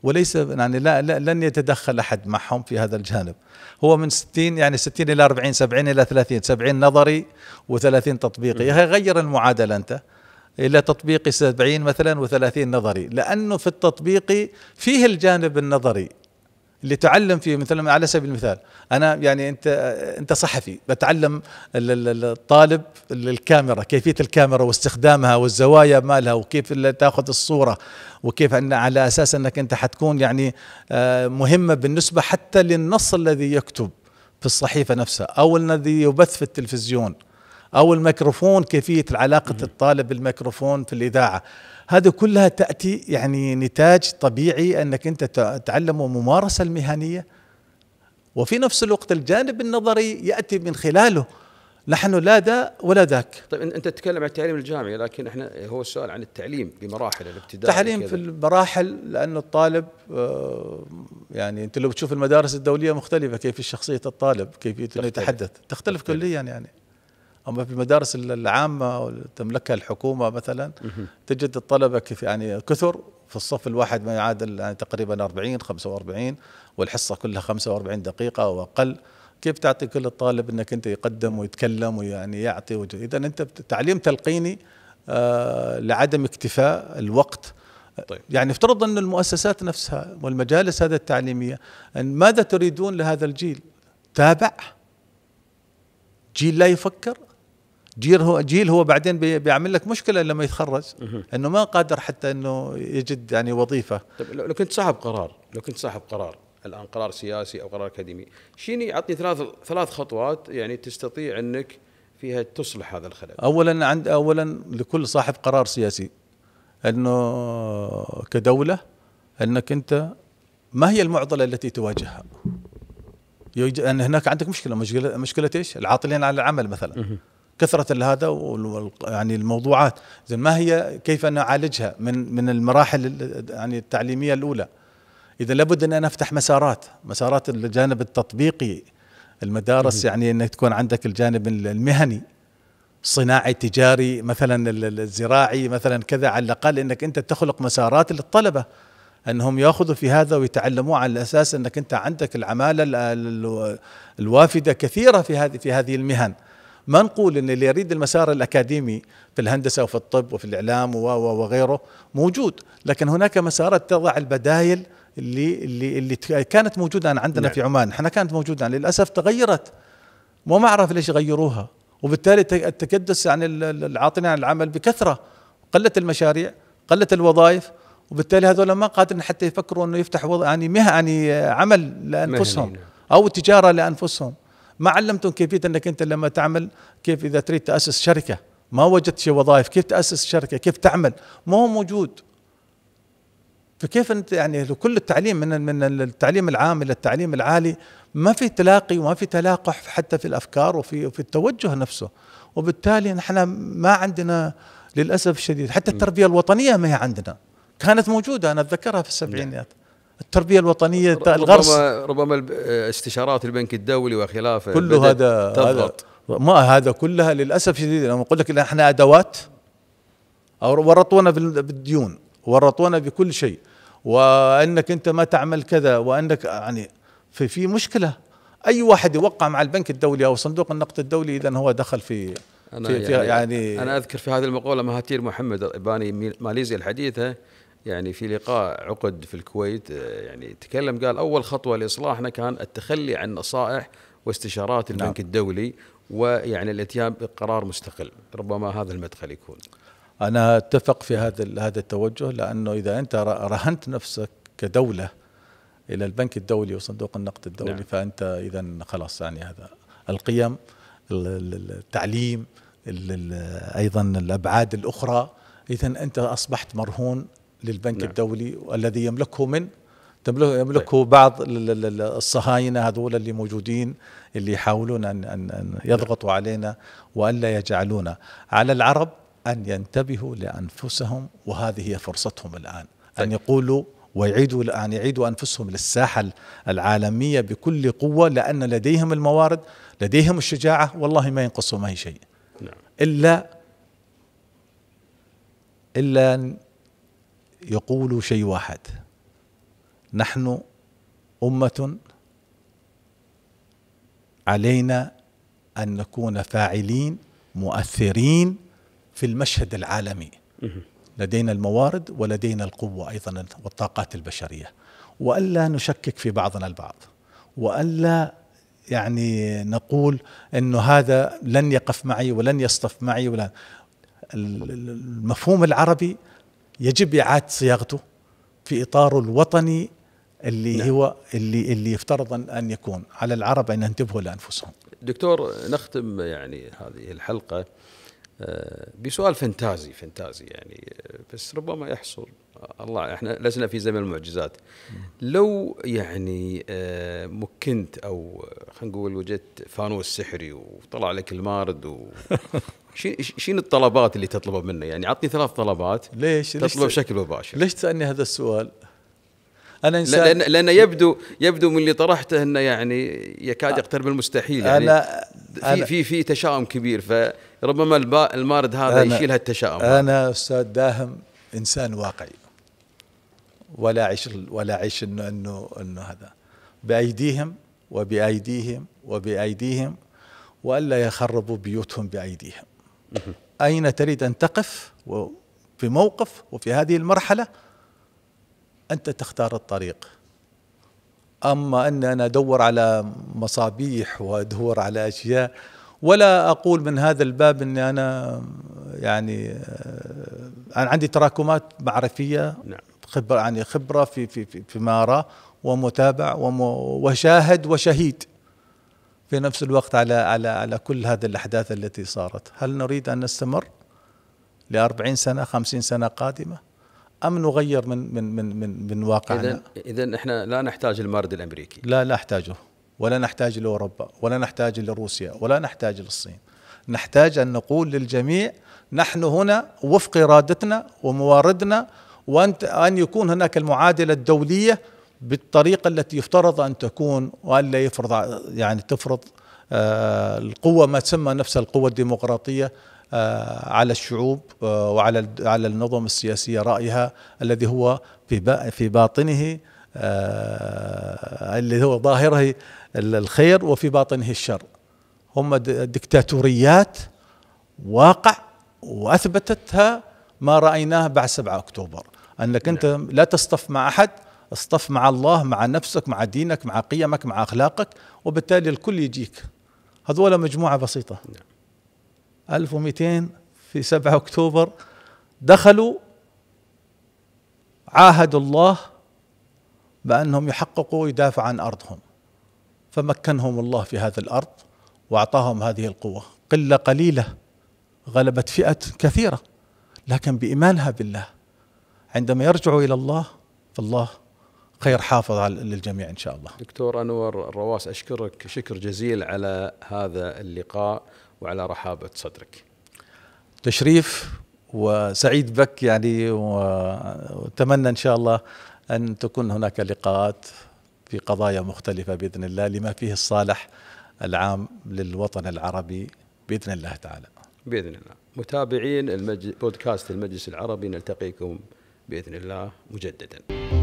وليس يعني لا, لا لن يتدخل احد معهم في هذا الجانب هو من 60 يعني 60 الى 40 70 الى 30 70 نظري و30 تطبيقي غير المعادله انت الى تطبيقي 70 مثلا و30 نظري لانه في التطبيقي فيه الجانب النظري لتعلم فيه مثلا على سبيل المثال انا يعني انت انت صحفي بتعلم الطالب الكاميرا كيفيه الكاميرا واستخدامها والزوايا مالها وكيف تاخذ الصوره وكيف ان على اساس انك انت حتكون يعني آه، مهمه بالنسبه حتى للنص الذي يكتب في الصحيفه نفسها او الذي يبث في التلفزيون او الميكروفون كيفيه علاقه الطالب بالميكروفون في الاذاعه هذه كلها تأتي يعني نتاج طبيعي أنك أنت تتعلم ممارسه المهنية وفي نفس الوقت الجانب النظري يأتي من خلاله نحن لا ذا ولا ذاك طيب انت تتكلم عن التعليم الجامعي لكن احنا هو السؤال عن التعليم بمراحل الابتدائي التعليم في المراحل لانه الطالب آه، يعني انت لو بتشوف المدارس الدوليه مختلفه كيف شخصيه الطالب كيف يتحدث تختلف كليا يعني اما في المدارس العامه تملكها الحكومه مثلا تجد الطلبه كيف يعني كثر في الصف الواحد ما يعادل يعني تقريبا 40 45 والحصه كلها 45 دقيقه واقل كيف تعطي كل الطالب انك انت يقدم ويتكلم ويعني يعطي وجه اذا انت تعليم تلقيني آه لعدم اكتفاء الوقت طيب. يعني افترض ان المؤسسات نفسها والمجالس هذه التعليميه ان ماذا تريدون لهذا الجيل تابع جيل لا يفكر جيل هو جيل هو بعدين بيعمل لك مشكله لما يتخرج انه ما قادر حتى انه يجد يعني وظيفه طيب لو كنت صاحب قرار لو كنت صاحب قرار الان قرار سياسي او قرار اكاديمي شيني اعطني ثلاث ثلاث خطوات يعني تستطيع انك فيها تصلح هذا الخلل اولا عند اولا لكل صاحب قرار سياسي انه كدوله انك انت ما هي المعضله التي تواجهها؟ ان هناك عندك مشكله مشكله مشكله ايش؟ العاطلين عن العمل مثلا كثره هذا يعني الموضوعات زين ما هي كيف نعالجها من من المراحل يعني التعليميه الاولى اذا لابد ان انا افتح مسارات مسارات الجانب التطبيقي المدارس يعني انك تكون عندك الجانب المهني صناعي تجاري مثلا الزراعي مثلا كذا على الاقل انك انت تخلق مسارات للطلبه انهم ياخذوا في هذا ويتعلموا على الاساس انك انت عندك العماله الوافده كثيره في هذه في هذه المهن ما نقول ان اللي يريد المسار الاكاديمي في الهندسه وفي الطب وفي الاعلام وغيره موجود لكن هناك مسارات تضع البدائل اللي اللي اللي كانت موجوده عندنا نعم. في عمان احنا كانت موجوده للاسف تغيرت وما اعرف ليش غيروها وبالتالي التكدس عن العاطلين عن العمل بكثره قلت المشاريع قلت الوظائف وبالتالي هذول ما قادرين حتى يفكروا انه يفتحوا يعني مهني يعني عمل لانفسهم نعم. او تجاره لانفسهم ما علمتهم كيفيه انك انت لما تعمل كيف اذا تريد تاسس شركه ما وجدت شيء وظائف كيف تاسس شركه كيف تعمل ما هو موجود فكيف انت يعني كل التعليم من من التعليم العام الى التعليم العالي ما في تلاقي وما في تلاقح حتى في الافكار وفي في التوجه نفسه وبالتالي نحن ما عندنا للاسف الشديد حتى التربيه الوطنيه ما هي عندنا كانت موجوده انا اتذكرها في السبعينيات التربيه الوطنيه الغرس ربما ربما استشارات البنك الدولي وخلافه كل هذا تضغط هذا ما هذا كلها للاسف شديد انا اقول لك احنا ادوات ورطونا بالديون ورطونا بكل شيء وانك انت ما تعمل كذا وانك يعني في في مشكله اي واحد يوقع مع البنك الدولي او صندوق النقد الدولي اذا هو دخل في أنا في يعني, يعني انا اذكر في هذه المقوله مهاتير محمد اباني ماليزيا الحديثه يعني في لقاء عقد في الكويت آه، يعني تكلم قال اول خطوه لاصلاحنا كان التخلي عن نصائح واستشارات نعم. البنك نعم. الدولي ويعني الاتيان بقرار مستقل ربما هذا المدخل يكون انا اتفق في هذا هذا التوجه لانه اذا انت رهنت نفسك كدوله الى البنك الدولي وصندوق النقد الدولي نعم. فانت اذا خلاص يعني هذا القيم التعليم ايضا الابعاد الاخرى اذا انت اصبحت مرهون للبنك نعم. الدولي الذي يملكه من طيب. يملكه طيب. بعض الصهاينه هذول اللي موجودين اللي يحاولون ان ان ان يضغطوا علينا والا يجعلونا على العرب ان ينتبهوا لانفسهم وهذه هي فرصتهم الان طيب. ان يقولوا ويعيدوا ان يعيدوا انفسهم للساحه العالميه بكل قوه لان لديهم الموارد لديهم الشجاعه والله ما ينقصهم اي شيء نعم. الا الا يقول شيء واحد نحن أمة علينا أن نكون فاعلين مؤثرين في المشهد العالمي لدينا الموارد ولدينا القوة أيضا والطاقات البشرية وألا نشكك في بعضنا البعض وألا يعني نقول أنه هذا لن يقف معي ولن يصطف معي ولا المفهوم العربي يجب إعادة صياغته في إطاره الوطني اللي نعم. هو اللي اللي يفترض أن يكون على العرب أن ينتبهوا لأنفسهم دكتور نختم يعني هذه الحلقة آه، بسؤال فانتازي فانتازي يعني آه، بس ربما يحصل الله احنا لسنا في زمن المعجزات لو يعني آه، مكنت او خلينا نقول وجدت فانوس سحري وطلع لك المارد و شين الطلبات اللي تطلبه منه يعني عطني ثلاث طلبات ليش تطلب بشكل مباشر ليش تسالني هذا السؤال انا انسان لأن, لان يبدو يبدو من اللي طرحته انه يعني يكاد يقترب المستحيل يعني أنا في في في تشاؤم كبير فربما المارد هذا يشيل هالتشاؤم انا استاذ داهم انسان واقعي ولا عيش ولا عيش انه انه انه هذا بايديهم وبايديهم وبايديهم والا يخربوا بيوتهم بايديهم أين تريد أن تقف في موقف وفي هذه المرحلة أنت تختار الطريق أما أن أنا أدور على مصابيح وأدور على أشياء ولا أقول من هذا الباب أني أنا يعني آه، أنا عندي تراكمات معرفية نعم. خبرة يعني خبرة في في في, في ما أراه ومتابع وشاهد وشهيد في نفس الوقت على على على كل هذه الأحداث التي صارت هل نريد أن نستمر لأربعين سنة خمسين سنة قادمة أم نغير من من من من, من واقعنا إذا إحنا لا نحتاج المارد الأمريكي لا لا نحتاجه ولا نحتاج لأوروبا ولا نحتاج لروسيا ولا نحتاج للصين نحتاج أن نقول للجميع نحن هنا وفق إرادتنا ومواردنا وأن أن يكون هناك المعادلة الدولية بالطريقه التي يفترض ان تكون والا يفرض يعني تفرض آه، القوه ما تسمى نفسها القوه الديمقراطيه آه، على الشعوب آه، وعلى على النظم السياسيه رايها الذي هو في في باطنه اللي هو ظاهره الخير وفي باطنه الشر هم دكتاتوريات واقع واثبتتها ما رايناه بعد 7 اكتوبر انك انت نعم. لا تصطف مع احد اصطف مع الله مع نفسك مع دينك مع قيمك مع أخلاقك وبالتالي الكل يجيك هذول مجموعة بسيطة 1200 نعم. في 7 أكتوبر دخلوا عاهدوا الله بأنهم يحققوا ويدافعوا عن أرضهم فمكنهم الله في هذه الأرض وأعطاهم هذه القوة قلة قليلة غلبت فئة كثيرة لكن بإيمانها بالله عندما يرجعوا إلى الله فالله خير حافظ للجميع ان شاء الله. دكتور انور الرواس اشكرك شكر جزيل على هذا اللقاء وعلى رحابه صدرك. تشريف وسعيد بك يعني واتمنى ان شاء الله ان تكون هناك لقاءات في قضايا مختلفه باذن الله لما فيه الصالح العام للوطن العربي باذن الله تعالى. باذن الله. متابعين المجل... بودكاست المجلس العربي نلتقيكم باذن الله مجددا.